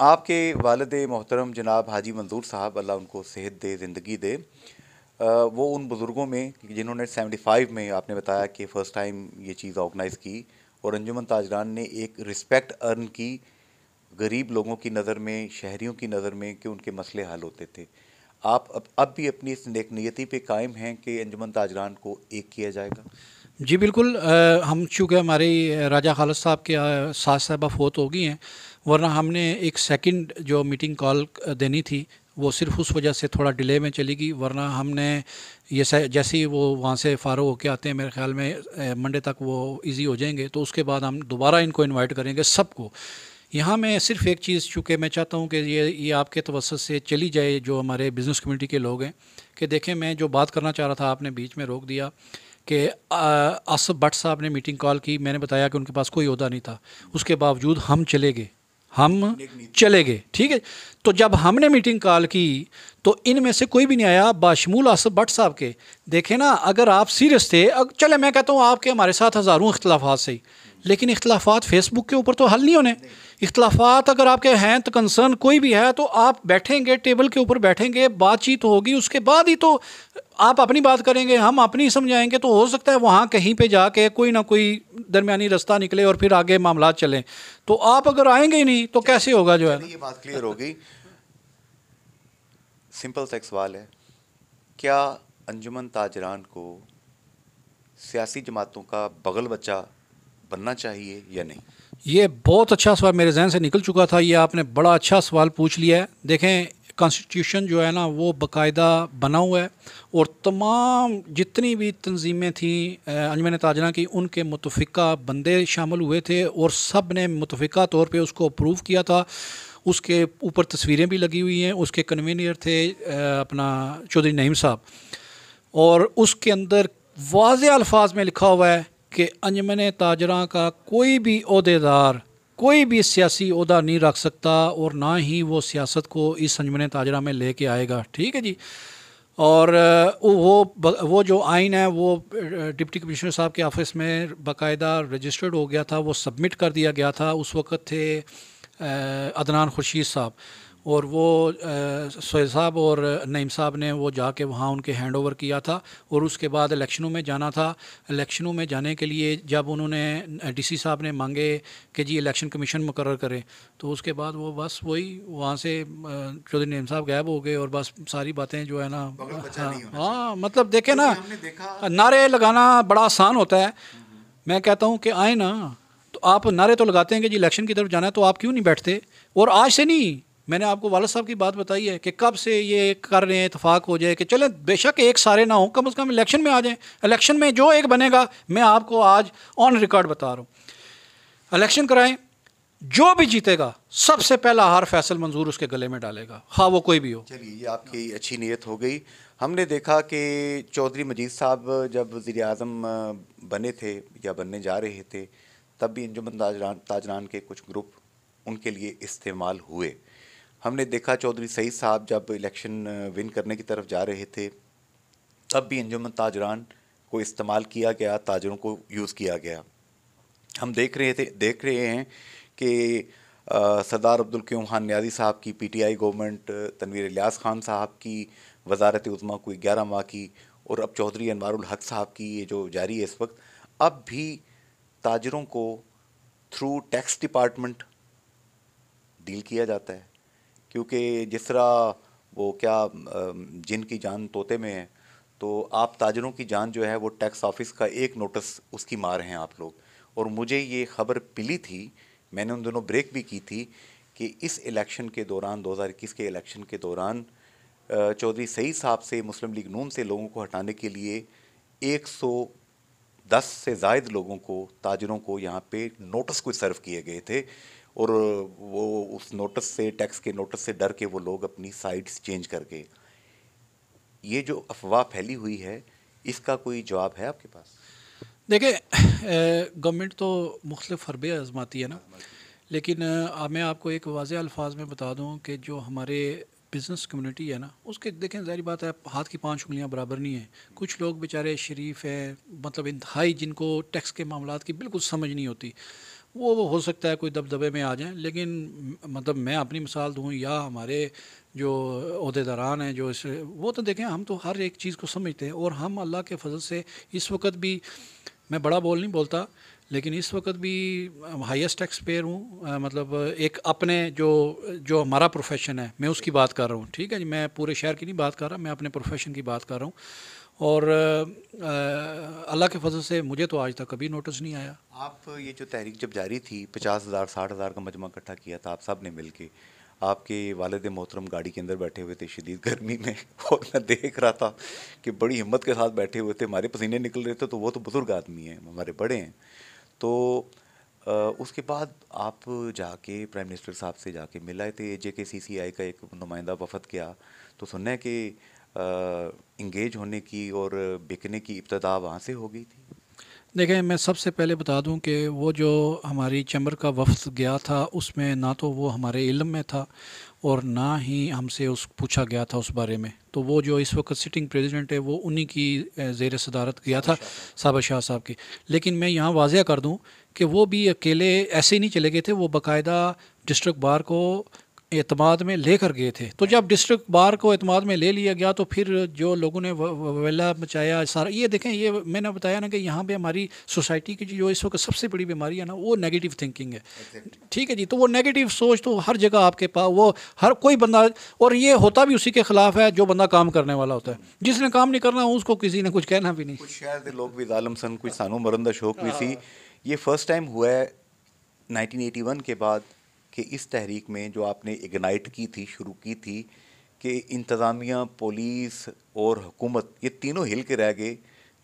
आपके वालद मोहतरम जनाब हाजी मंजूर साहब अल्लाह उनको सेहत दे ज़िंदगी दे आ, वो उन बुज़ुर्गों में जिन्होंने 75 में आपने बताया कि फ़र्स्ट टाइम ये चीज़ ऑर्गेनाइज़ की और अंजुमन ताजरान ने एक रिस्पेक्ट अर्न की गरीब लोगों की नज़र में शहरीों की नज़र में कि उनके मसले हल होते थे आप अब अब भी अपनी इस नेकनीति पे कायम हैं कि अंजुमन ताजरान को एक किया जाएगा जी बिल्कुल आ, हम चूँकि हमारे राजा खालद साहब के सास साहबा फोत हो गई हैं वरना हमने एक सेकंड जो मीटिंग कॉल देनी थी वो सिर्फ उस वजह से थोड़ा डिले में चली गई वरना हमने ये जैसे ही वो वहाँ से फ़ारो होके आते हैं मेरे ख्याल में मंडे तक वो इजी हो जाएंगे तो उसके बाद हम दोबारा इनको इनवाइट करेंगे सबको यहाँ मैं सिर्फ एक चीज़ चूँकि मैं चाहता हूँ कि ये ये आपके तवसत से चली जाए जो हमारे बिज़नेस कम्यूनिटी के लोग हैं कि देखें मैं जो बात करना चाह रहा था आपने बीच में रोक दिया कि आसफ भट्ट साहब ने मीटिंग कॉल की मैंने बताया कि उनके पास कोई अहदा नहीं था उसके बावजूद हम चले गए हम चले गए ठीक है तो जब हमने मीटिंग कॉल की तो इनमें से कोई भी नहीं आया बाशमूल आसफ भट्ट साहब के देखें ना अगर आप सीरियस थे अग, चले मैं कहता हूँ आपके हमारे साथ हज़ारों अख्तलाफा से लेकिन इख्लाफात फेसबुक के ऊपर तो हल नहीं होने इख्लाफात अगर आपके हैं तो कंसर्न कोई भी है तो आप बैठेंगे टेबल के ऊपर बैठेंगे बातचीत होगी उसके बाद ही तो आप अपनी बात करेंगे हम अपनी समझाएंगे तो हो सकता है वहाँ कहीं पे जाके कोई ना कोई दरमियानी रास्ता निकले और फिर आगे मामला चलें तो आप अगर आएंगे ही नहीं तो कैसे होगा जो है ये बात क्लियर होगी सिंपल सा एक सवाल है क्या अंजुमन ताजरान को सियासी जमातों का बगल बच्चा बनना चाहिए या नहीं ये बहुत अच्छा सवाल मेरे जहन से निकल चुका था ये आपने बड़ा अच्छा सवाल पूछ लिया है देखें कॉन्स्टिट्यूशन जो है ना वो बकायदा बना हुआ है और तमाम जितनी भी तंजीमें थीं अंजमन ताजना की उनके मुतफ़ा बंदे शामिल हुए थे और सब ने मुतफ़ा तौर पर उसको अप्रूव किया था उसके ऊपर तस्वीरें भी लगी हुई हैं उसके कन्वीनियर थे अपना चौधरी नईम साहब और उसके अंदर वाज अल्फाज में लिखा हुआ है कि अंजमन ताजरा का कोई भी अहदेदार कोई भी सियासी अहदा नहीं रख सकता और ना ही वो सियासत को इस अंजमन ताजरा में ले कर आएगा ठीक है जी और वो वो जो आइन है वो डिप्टी कमिश्नर साहब के ऑफिस में बाकायदा रजिस्टर्ड हो गया था वो सबमिट कर दिया गया था उस वक़्त थे अदनान खुर्शीद साहब और वो सोहेल साहब और नईम साहब ने वो जाके वहाँ उनके हैंड ओवर किया था और उसके बाद इलेक्शनों में जाना था इलेक्शनों में जाने के लिए जब उन्होंने डीसी साहब ने मांगे कि जी इलेक्शन कमीशन मुकर करें तो उसके बाद वो बस वही वहाँ से चौधरी नईम साहब गायब हो गए और बस सारी बातें जो है ना हाँ, हाँ मतलब देखे ना नारे लगाना बड़ा आसान होता है मैं कहता हूँ कि आए ना तो आप नारे तो लगाते हैं कि जी इलेक्शन की तरफ जाना है तो आप क्यों नहीं बैठते और आज से नहीं मैंने आपको वालद साहब की बात बताई है कि कब से ये कर रहे हैं इतफाक़ हो जाए कि चलें बेशक एक सारे ना हो कम अज़ कम इलेक्शन में आ जाएं इलेक्शन में जो एक बनेगा मैं आपको आज ऑन रिकॉर्ड बता रहा हूँ इलेक्शन कराएं जो भी जीतेगा सबसे पहला हार फैसल मंजूर उसके गले में डालेगा हाँ वो कोई भी हो चलिए ये आपकी अच्छी नीयत हो गई हमने देखा कि चौधरी मजीद साहब जब वज़ी अजम बने थे या बनने जा रहे थे तब भी इंजुमन ताजरान ताजरान के कुछ ग्रुप उनके लिए इस्तेमाल हुए हमने देखा चौधरी सईद साहब जब इलेक्शन विन करने की तरफ जा रहे थे तब भी अंजुमन ताजरान को इस्तेमाल किया गया ताजरों को यूज़ किया गया हम देख रहे थे देख रहे हैं कि सरदार अब्दुल क्यूम खान न्याजी साहब की पीटीआई गवर्नमेंट तनवीर लियाज खान साहब की वजारत उजमा को ग्यारह माह की और अब चौधरी अनवारुल हक साहब की ये जो जारी है इस वक्त अब भी ताजरों को थ्रू टैक्स डिपार्टमेंट डील किया जाता है क्योंकि जिस तरह वो क्या जिन की जान तोते में है तो आप ताजरों की जान जो है वो टैक्स ऑफिस का एक नोटिस उसकी मार हैं आप लोग और मुझे ये खबर पिली थी मैंने उन दोनों ब्रेक भी की थी कि इस इलेक्शन के दौरान 2021 के इलेक्शन के दौरान चौधरी सईद साहब से मुस्लिम लीग नून से लोगों को हटाने के लिए 110 से जायद लोगों को ताजरों को यहाँ पे नोटिस कुछ सर्व किए गए थे और वो उस नोटिस से टैक्स के नोटिस से डर के वो लोग अपनी साइट्स चेंज करके ये जो अफवाह फैली हुई है इसका कोई जवाब है आपके पास देखिए गवर्नमेंट तो मुख्तफ हरबे आजमाती है ना लेकिन आ, मैं आपको एक वाज अल्फाज में बता दूं कि जो हमारे बिज़नेस कम्युनिटी है ना उसके देखें जहरी बात है हाथ की पांच उंगलियां बराबर नहीं है कुछ लोग बेचारे शरीफ हैं मतलब इंतहाई जिनको टैक्स के मामला की बिल्कुल समझ नहीं होती वो वो हो सकता है कोई दबदबे में आ जाए लेकिन मतलब मैं अपनी मिसाल दूँ या हमारे जो अहदेदारान हैं जो इस वो तो देखें हम तो हर एक चीज़ को समझते हैं और हम अल्लाह के फजल से इस वक्त भी मैं बड़ा बोल नहीं बोलता लेकिन इस वक्त भी हाईएस्ट टैक्स पेयर हूँ मतलब एक अपने जो जो हमारा प्रोफेशन है मैं उसकी बात कर रहा हूँ ठीक है जी मैं पूरे शहर की नहीं बात कर रहा मैं अपने प्रोफेशन की बात कर रहा हूँ और अल्लाह के फजल से मुझे तो आज तक कभी नोटिस नहीं आया आप ये जो तहरीक जब जारी थी पचास हज़ार साठ हज़ार का मजमा इकट्ठा किया था आप सब ने मिल के आपके वालद मोहतरम गाड़ी के अंदर बैठे हुए थे शदीद गर्मी में <laughs> और मैं देख रहा था कि बड़ी हिम्मत के साथ बैठे हुए थे हमारे पसीने निकल रहे थे तो वो तो बुज़ुर्ग आदमी हैं हमारे बड़े हैं तो आ, उसके बाद आप जाके प्राइम मिनिस्टर साहब से जाके मिलाए थे जे के सी सी आई का एक नुमाइंदा वफद किया तो सुनने कि इंगेज होने की और बिकने की इब्तदा वहाँ से हो गई थी देखें मैं सबसे पहले बता दूं कि वो जो हमारी चैम्बर का वफ्त गया था उसमें ना तो वो हमारे इलम में था और ना ही हमसे उस पूछा गया था उस बारे में तो वो जो इस वक्त सिटिंग प्रेसिडेंट है वो उन्हीं की जेर सदारत गया था साबा शाह साहब की लेकिन मैं यहाँ वाजिया कर दूँ कि वो भी अकेले ऐसे ही नहीं चले गए थे वो बाकायदा डिस्ट्रिक्ट बार को एतमाद में लेकर गए थे तो जब डिस्ट्रिक्ट बार को एतमाद में ले लिया गया तो फिर जो लोगों ने वेला मचाया सारा ये देखें ये मैंने बताया ना कि यहाँ पे हमारी सोसाइटी की जो इस वक्त सबसे बड़ी बीमारी है ना वो नेगेटिव थिंकिंग है ठीक है जी तो वो नेगेटिव सोच तो हर जगह आपके पास वो हर कोई बंदा और ये होता भी उसी के ख़िलाफ़ है जो बंदा काम करने वाला होता है जिसने काम नहीं करना उसको किसी ने कुछ कहना भी नहीं कुछ शायद लोग भी शौक भी हाँ। सी ये फर्स्ट टाइम हुआ है 1981 के बाद कि इस तहरीक में जो आपने इग्नाइट की थी शुरू की थी कि इंतज़ामिया पुलिस और हुकूमत ये तीनों हिल के रह गए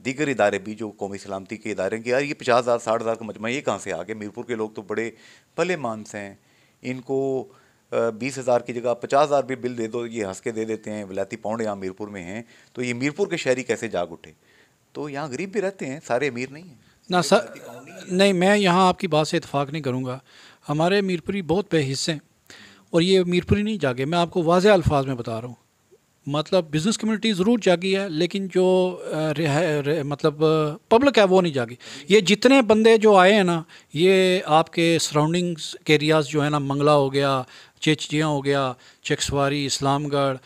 दीगर इदारे भी जो कौमी सलामती के इदारे हैं कि यार ये पचास हज़ार साठ हज़ार का मजमा ये कहाँ से आ गए मीरपुर के लोग तो बड़े भले मानस हैं इनको बीस हज़ार की जगह पचास हज़ार भी बिल दे दो ये हंस के दे देते हैं विलायती पाउंड यहाँ मीरपुर में हैं तो ये मीरपुर के शहरी कैसे जाग उठे तो यहाँ गरीब भी रहते हैं सारे अमीर नहीं हैं ना सर नहीं मैं यहाँ आपकी बात से इतफाक़ नहीं करूँगा हमारे मीरपुरी बहुत बेहिस्से हैं और ये मीरपुरी नहीं जागे मैं आपको वाज अल्फाज में बता रहा हूँ मतलब बिज़नेस कम्युनिटी ज़रूर जागी है लेकिन जो रह, रह, मतलब पब्लिक है वो नहीं जागी ये जितने बंदे जो आए हैं ना ये आपके सराउंडिंग्स के एरियाज़ जो है ना मंगला हो गया चेचिया हो गया चेकसवारी इस्लामगढ़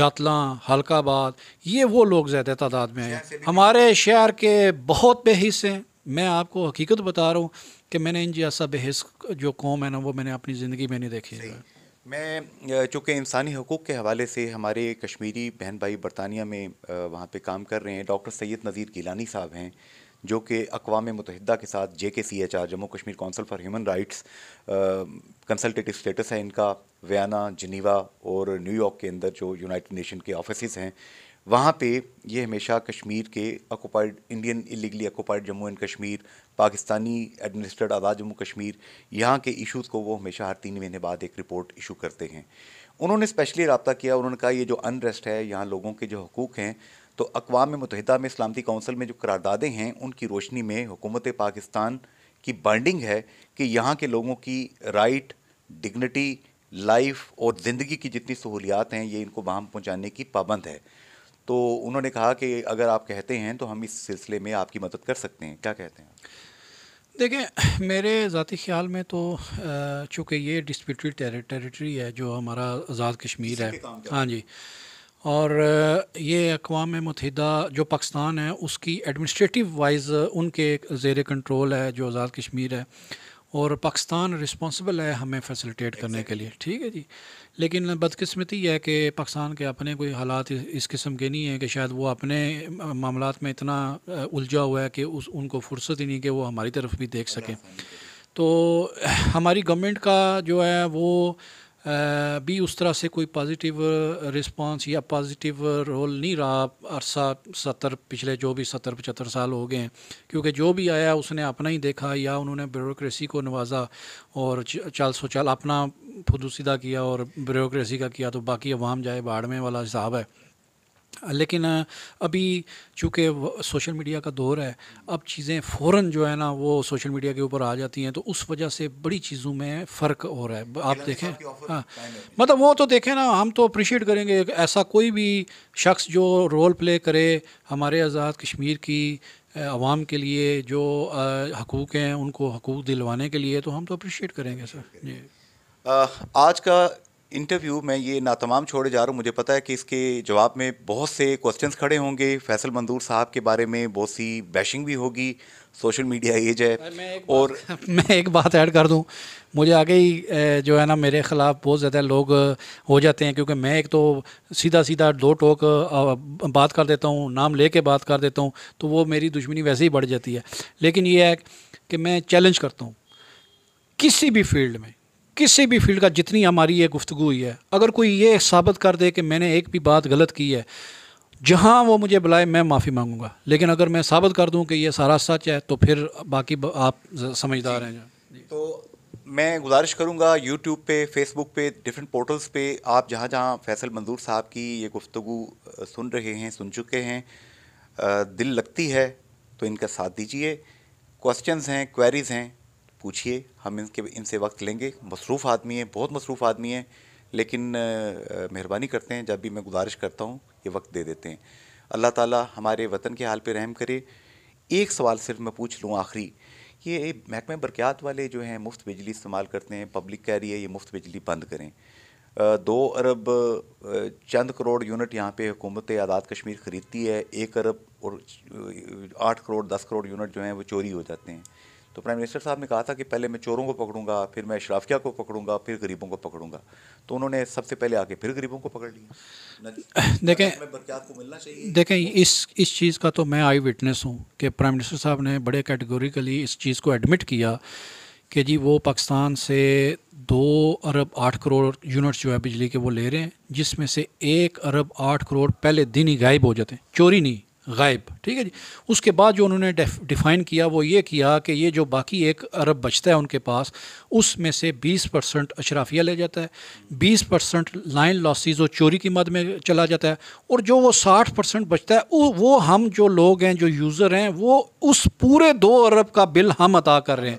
जातला हल्काबाद ये वो लोग ज़्यादा तादाद में आए हमारे शहर के बहुत बेहिस हैं मैं आपको हकीकत बता रहा हूँ कि मैंने इन जैसा बहस जो कौम है ना वो मैंने अपनी ज़िंदगी में नहीं देखी है मैं चूँकि इंसानी हकूक़ के हवाले से हमारे कश्मीरी बहन भाई बरतानिया में वहाँ पे काम कर रहे हैं डॉक्टर सैयद नज़ीर गिलानी साहब हैं जो कि अकवा मुतहदा के साथ J K C H R Jammu Kashmir council for human rights consultative status है इनका वाना जनीवा और न्यूयॉर्क के अंदर जो यूनाइटेड नेशन के ऑफिस हैं वहाँ पे ये हमेशा कश्मीर के occupied Indian illegally occupied Jammu and Kashmir Pakistani administered Azad Jammu Kashmir यहाँ के इशूज़ को वो हमेशा हर तीन महीने बाद एक रिपोर्ट इशू करते हैं उन्होंने स्पेशली रबता किया उन्होंने कहा ये जो अनरेस्ट है यहाँ लोगों के जो हकूक़ हैं तो अकवा मुतहदा में इस्लामती कौंसिल में जो करारदादे हैं उनकी रोशनी में हुकूमत पाकिस्तान की बाइंडिंग है कि यहाँ के लोगों की राइट डिग्निटी लाइफ और ज़िंदगी की जितनी सहूलियात हैं ये इनको वहाँ पहुँचाने की पाबंद है तो उन्होंने कहा कि अगर आप कहते हैं तो हम इस सिलसिले में आपकी मदद कर सकते हैं क्या कहते हैं देखें मेरे ज़ाती ख्याल में तो चूँकि ये डिस्प्यूटेड टेरिटरी है जो हमारा आज़ाद कश्मीर है हाँ जी और ये अकवा मतहदा जो पाकिस्तान है उसकी एडमिनिस्ट्रेटिव वाइज उनके जेर कंट्रोल है जो आज़ाद कश्मीर है और पाकिस्तान रिस्पॉन्सिबल है हमें फैसिलिटेट करने के लिए ठीक है जी लेकिन बदकस्मती यह है कि पाकिस्तान के अपने कोई हालात इस किस्म के नहीं है कि शायद वो अपने मामला में इतना उलझा हुआ है कि उस उनको फुर्सत ही नहीं कि वो हमारी तरफ भी देख सकें तो हमारी गवर्नमेंट का जो है वो भी उस तरह से कोई पॉजिटिव रिस्पांस या पॉजिटिव रोल नहीं रहा अरसा सत्तर पिछले जो भी सत्तर पचहत्तर साल हो गए हैं क्योंकि जो भी आया उसने अपना ही देखा या उन्होंने ब्यूरोक्रेसी को नवाजा और चाल सो चाल अपना फुदूसीदा किया और ब्यूरोक्रेसी का किया तो बाकी अवाम जाए बाड़में वाला हिसाब है लेकिन अभी चूँकि सोशल मीडिया का दौर है अब चीज़ें फ़ौर जो है ना वो सोशल मीडिया के ऊपर आ जाती हैं तो उस वजह से बड़ी चीज़ों में फ़र्क हो रहा है आप देखें हाँ मतलब वो तो देखें ना हम तो अप्रिशिएट करेंगे ऐसा कोई भी शख्स जो रोल प्ले करे हमारे आज़ाद कश्मीर की आवाम के लिए जो हकूक़ हैं उनको हकूक़ दिलवाने के लिए तो हम तो अप्रिशिएट करेंगे सर जी आज का इंटरव्यू मैं ये ना तमाम छोड़े जा रहा हूँ मुझे पता है कि इसके जवाब में बहुत से क्वेश्चंस खड़े होंगे फैसल मंदूर साहब के बारे में बहुत सी बैशिंग भी होगी सोशल मीडिया एज है और <laughs> मैं एक बात ऐड कर दूं मुझे आगे ही जो है ना मेरे ख़िलाफ़ बहुत ज़्यादा लोग हो जाते हैं क्योंकि मैं एक तो सीधा सीधा दो टोक बात कर देता हूँ नाम ले बात कर देता हूँ तो वो मेरी दुश्मनी वैसे ही बढ़ जाती है लेकिन ये है कि मैं चैलेंज करता हूँ किसी भी फील्ड में किसी भी फील्ड का जितनी हमारी ये गुफ्तु हुई है अगर कोई ये साबित कर दे कि मैंने एक भी बात गलत की है जहाँ वो मुझे बुलाए मैं माफ़ी मांगूंगा लेकिन अगर मैं साबित कर दूँ कि ये सारा सच है तो फिर बाकी आप समझदार हैं तो मैं गुजारिश करूंगा यूट्यूब पे फेसबुक पे डिफरेंट पोर्टल्स पे आप जहाँ जहाँ फैसल मंजूर साहब की ये गुफ्तु सुन रहे हैं सुन चुके हैं दिल लगती है तो इनका साथ दीजिए क्वेश्चंस हैं क्वेरीज़ हैं पूछिए हम इनके इनसे वक्त लेंगे मसरूफ़ आदमी हैं बहुत मसरूफ़ आदमी हैं लेकिन मेहरबानी करते हैं जब भी मैं गुजारिश करता हूँ ये वक्त दे देते हैं अल्लाह ताला हमारे वतन के हाल पे रहम करे एक सवाल सिर्फ मैं पूछ लूँ आखिरी ये महकमे बरक़ात वाले जो हैं मुफ्त बिजली इस्तेमाल करते हैं पब्लिक कह रही है ये मुफ्त बिजली बंद करें दो अरब चंद करोड़ यूनिट यहाँ पे हुकूमत आज़ाद कश्मीर ख़रीदती है एक अरब और आठ करोड़ दस करोड़ यूनिट जो हैं वो चोरी हो जाते हैं तो प्राइम मिनिस्टर साहब ने कहा था कि पहले मैं चोरों को पकड़ूंगा फिर मैं शराफिया को पकड़ूंगा फिर गरीबों को पकड़ूंगा तो उन्होंने सबसे पहले आके फिर गरीबों को पकड़ लिया देखें को मिलना चाहिए देखें इस इस चीज़ का तो मैं आई विटनेस हूँ कि प्राइम मिनिस्टर साहब ने बड़े कैटेगोरिकली इस चीज़ को एडमिट किया कि जी वो पाकिस्तान से दो अरब आठ करोड़ यूनिट्स जो है बिजली के वो ले रहे हैं जिसमें से एक अरब आठ करोड़ पहले दिन ही गायब हो जाते हैं चोरी नहीं गायब ठीक है जी उसके बाद जो उन्होंने डिफ़ाइन किया वो ये किया कि ये जो बाकी एक अरब बचता है उनके पास उसमें से 20 परसेंट अशराफिया ले जाता है 20 परसेंट लाइन लॉसिस और चोरी की मद में चला जाता है और जो वो 60 परसेंट बचता है वो हम जो लोग हैं जो यूज़र हैं वो उस पूरे दो अरब का बिल हम अदा कर रहे हैं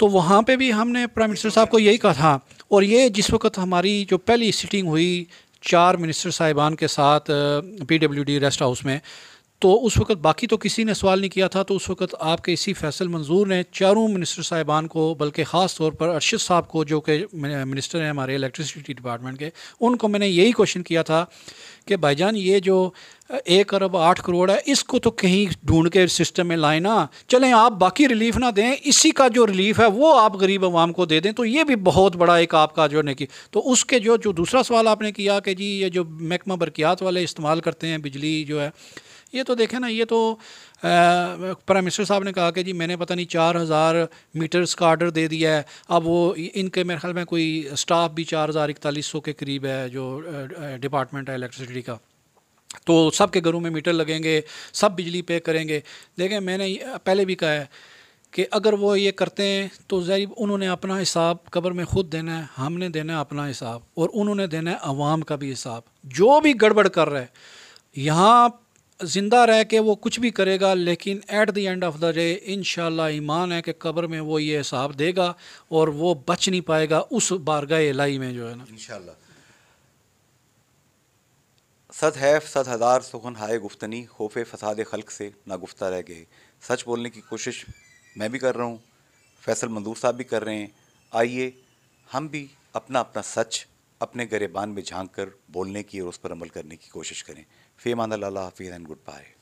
तो वहाँ पर भी हमने प्राइम मिनिस्टर साहब को यही कहा था और ये जिस वक्त हमारी जो पहली सिटिंग हुई चार मिनिस्टर साहिबान के साथ P W D rest house में तो उस वक्त बाकी तो किसी ने सवाल नहीं किया था तो उस वक्त आपके इसी फैसल मंजूर ने चारों मिनिस्टर साहिबान को बल्कि ख़ास तौर पर अरशद साहब को जो कि मिनिस्टर हैं हमारे इलेक्ट्रिसिटी डिपार्टमेंट के उनको मैंने यही क्वेश्चन किया था कि भाईजान ये जो एक अरब आठ करोड़ है इसको तो कहीं ढूंढ के सिस्टम में लाए ना चलें आप बाकी रिलीफ ना दें इसी का जो रिलीफ है वो आप गरीब आवाम को दे दें तो ये भी बहुत बड़ा एक आपका जो नहीं तो उसके जो जो दूसरा सवाल आपने किया कि जी ये जो महकमा बरकियात वाले इस्तेमाल करते हैं बिजली जो है ये तो देखें ना ये तो प्राइम मिनिस्टर साहब ने कहा कि जी मैंने पता नहीं चार हज़ार मीटर्स का आर्डर दे दिया है अब वो इनके मेरे ख्याल में कोई स्टाफ भी चार हज़ार इकतालीस सौ के करीब है जो डिपार्टमेंट है इलेक्ट्रिसिटी का तो सब के घरों में मीटर लगेंगे सब बिजली पे करेंगे देखें मैंने पहले भी कहा है कि अगर वो ये करते हैं तो ज़ाहिर उन्होंने अपना हिसाब कब्र में ख़ुद देना है हमने देना है अपना हिसाब और उन्होंने देना है अवाम का भी हिसाब जो भी गड़बड़ कर रहे हैं यहाँ ज़िंदा रह के वो कुछ भी करेगा लेकिन at the end of the day इन ईमान है कि कब्र में वो ये हिसाब देगा और वो बच नहीं पाएगा उस बारगा लाई में जो है ना इन सद हैफ सद हज़ार सुखन हाय गुफ्तनी खोफ फसाद खल्क से ना गुफ्ता रह गए सच बोलने की कोशिश मैं भी कर रहा हूँ फैसल मंदूर साहब भी कर रहे हैं आइए हम भी अपना अपना सच अपने गरेबान में झांक कर बोलने की और उस पर अमल करने की कोशिश करें Fame on the Lala, Goodbye.